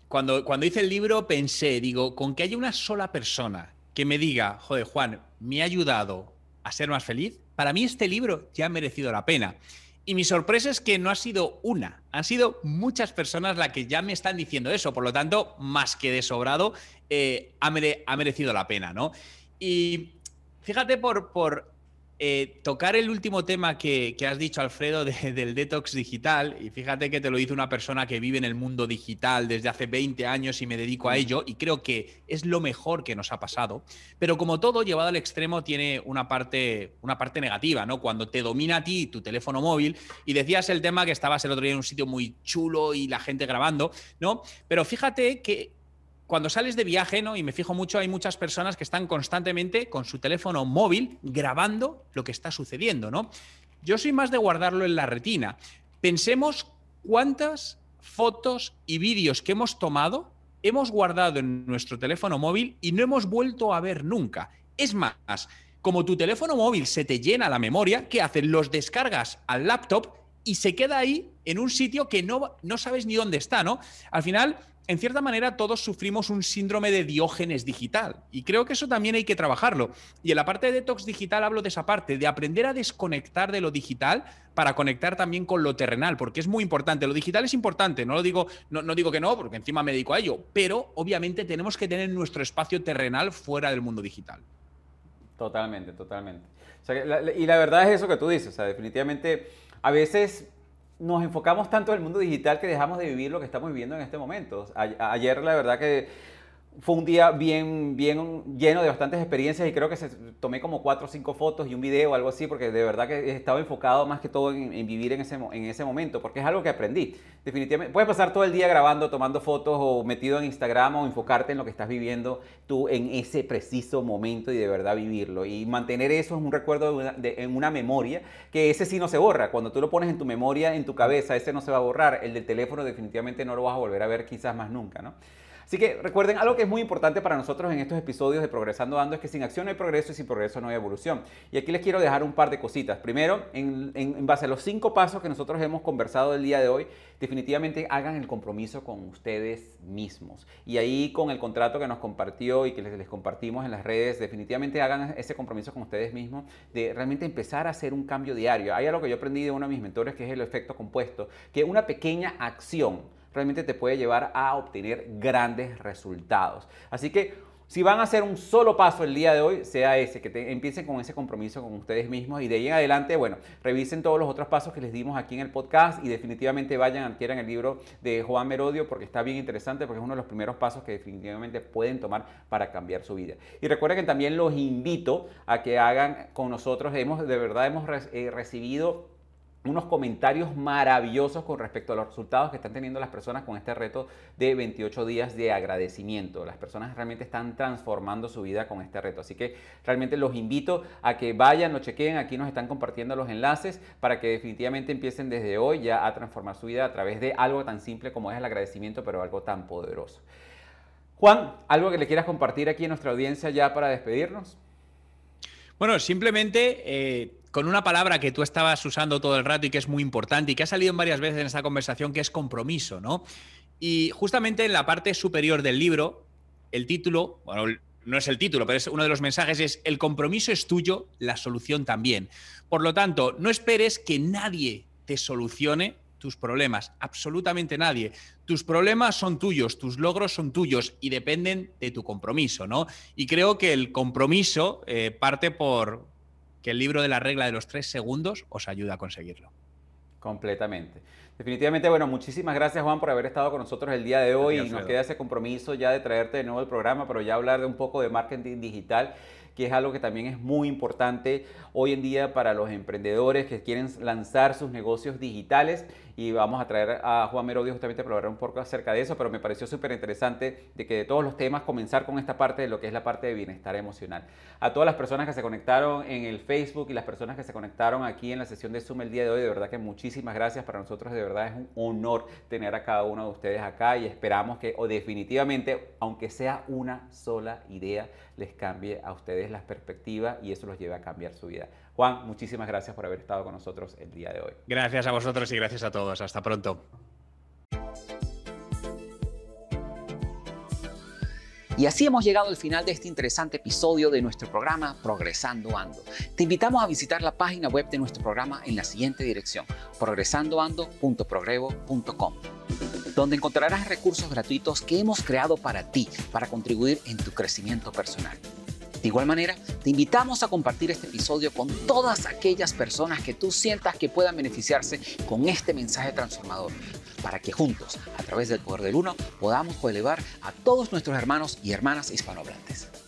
cuando, cuando hice el libro, pensé, digo, con que haya una sola persona que me diga, joder, Juan, me ha ayudado a ser más feliz, para mí este libro ya ha merecido la pena. Y mi sorpresa es que no ha sido una, han sido muchas personas las que ya me están diciendo eso, por lo tanto, más que de sobrado, eh, ha, merecido la pena, ¿no? Y fíjate por, por eh, tocar el último tema que, has dicho, Alfredo, del detox digital, y fíjate que te lo hizo una persona que vive en el mundo digital desde hace 20 años y me dedico a mm. ello, y creo que es lo mejor que nos ha pasado. Pero como todo, llevado al extremo, tiene una parte, una parte negativa, ¿no? Cuando te domina a ti tu teléfono móvil, y decías el tema que estabas el otro día en un sitio muy chulo y la gente grabando, ¿no? Pero fíjate que cuando sales de viaje, ¿no? Y me fijo mucho, hay muchas personas que están constantemente con su teléfono móvil grabando lo que está sucediendo, ¿no? Yo soy más de guardarlo en la retina. Pensemos cuántas fotos y vídeos que hemos tomado hemos guardado en nuestro teléfono móvil y no hemos vuelto a ver nunca. Es más, como tu teléfono móvil se te llena la memoria, ¿qué hacen? Los descargas al laptop y se queda ahí en un sitio que no, no sabes ni dónde está, ¿no? Al final, en cierta manera todos sufrimos un síndrome de diógenes digital y creo que eso también hay que trabajarlo. Y en la parte de detox digital hablo de esa parte, de aprender a desconectar de lo digital para conectar también con lo terrenal, porque es muy importante. Lo digital es importante, no lo digo, no, no digo que no, porque encima me dedico a ello, pero obviamente tenemos que tener nuestro espacio terrenal fuera del mundo digital. Totalmente, totalmente. y la verdad es eso que tú dices, definitivamente a veces nos enfocamos tanto en el mundo digital que dejamos de vivir lo que estamos viviendo en este momento. Ayer la verdad que fue un día bien, bien lleno de bastantes experiencias y creo que se, tomé como cuatro o cinco fotos y un video o algo así, porque de verdad que estaba enfocado más que todo en, vivir en ese, en ese momento, porque es algo que aprendí. Definitivamente, puedes pasar todo el día grabando, tomando fotos o metido en Instagram o enfocarte en lo que estás viviendo tú en ese preciso momento y de verdad vivirlo. Y mantener eso es un recuerdo en una memoria, que ese sí no se borra. Cuando tú lo pones en tu memoria, en tu cabeza, ese no se va a borrar. El del teléfono definitivamente no lo vas a volver a ver quizás más nunca, ¿no? Así que recuerden algo que es muy importante para nosotros en estos episodios de Progresando Ando es que sin acción no hay progreso y sin progreso no hay evolución. Y aquí les quiero dejar un par de cositas. Primero, en, base a los cinco pasos que nosotros hemos conversado el día de hoy, definitivamente hagan el compromiso con ustedes mismos. Y ahí con el contrato que nos compartió y que les, compartimos en las redes, definitivamente hagan ese compromiso con ustedes mismos de realmente empezar a hacer un cambio diario. Hay algo que yo aprendí de uno de mis mentores que es el efecto compuesto, que una pequeña acción realmente te puede llevar a obtener grandes resultados. Así que si van a hacer un solo paso el día de hoy, sea ese, que empiecen con ese compromiso con ustedes mismos y de ahí en adelante, bueno, revisen todos los otros pasos que les dimos aquí en el podcast y definitivamente vayan, adquieran el libro de Juan Merodio porque está bien interesante, porque es uno de los primeros pasos que definitivamente pueden tomar para cambiar su vida. Y recuerden que también los invito a que hagan con nosotros, hemos, de verdad hemos eh, recibido unos comentarios maravillosos con respecto a los resultados que están teniendo las personas con este reto de 28 días de agradecimiento. Las personas realmente están transformando su vida con este reto. Así que realmente los invito a que vayan, lo chequeen. Aquí nos están compartiendo los enlaces para que definitivamente empiecen desde hoy ya a transformar su vida a través de algo tan simple como es el agradecimiento, pero algo tan poderoso. Juan, ¿algo que le quieras compartir aquí en nuestra audiencia ya para despedirnos? Bueno, simplemente eh, con una palabra que tú estabas usando todo el rato y que es muy importante y que ha salido varias veces en esta conversación, que es compromiso, ¿no? Y justamente en la parte superior del libro, el título, bueno, no es el título, pero es uno de los mensajes, es el compromiso es tuyo, la solución también. Por lo tanto, no esperes que nadie te solucione tus problemas, absolutamente nadie. Tus problemas son tuyos, tus logros son tuyos y dependen de tu compromiso, ¿no? Y creo que el compromiso eh, parte por, que el libro de la regla de los tres segundos os ayuda a conseguirlo. Completamente. Definitivamente, bueno, muchísimas gracias Juan por haber estado con nosotros el día de hoy y nos queda ese compromiso ya de traerte de nuevo el programa, pero ya hablar de un poco de marketing digital que es algo que también es muy importante hoy en día para los emprendedores que quieren lanzar sus negocios digitales y vamos a traer a Juan Merodio justamente para hablar un poco acerca de eso, pero me pareció súper interesante de que de todos los temas comenzar con esta parte de lo que es la parte de bienestar emocional. A todas las personas que se conectaron en el Facebook y las personas que se conectaron aquí en la sesión de Zoom el día de hoy, de verdad que muchísimas gracias. Para nosotros de verdad es un honor tener a cada uno de ustedes acá y esperamos que o definitivamente, aunque sea una sola idea, les cambie a ustedes las perspectivas y eso los lleve a cambiar su vida. Juan, muchísimas gracias por haber estado con nosotros el día de hoy. Gracias a vosotros y gracias a todos. Hasta pronto. Y así hemos llegado al final de este interesante episodio de nuestro programa Progresando Ando. Te invitamos a visitar la página web de nuestro programa en la siguiente dirección, progresandoando.progrevo.com donde encontrarás recursos gratuitos que hemos creado para ti, para contribuir en tu crecimiento personal. De igual manera, te invitamos a compartir este episodio con todas aquellas personas que tú sientas que puedan beneficiarse con este mensaje transformador, para que juntos, a través del poder del uno, podamos elevar a todos nuestros hermanos y hermanas hispanohablantes.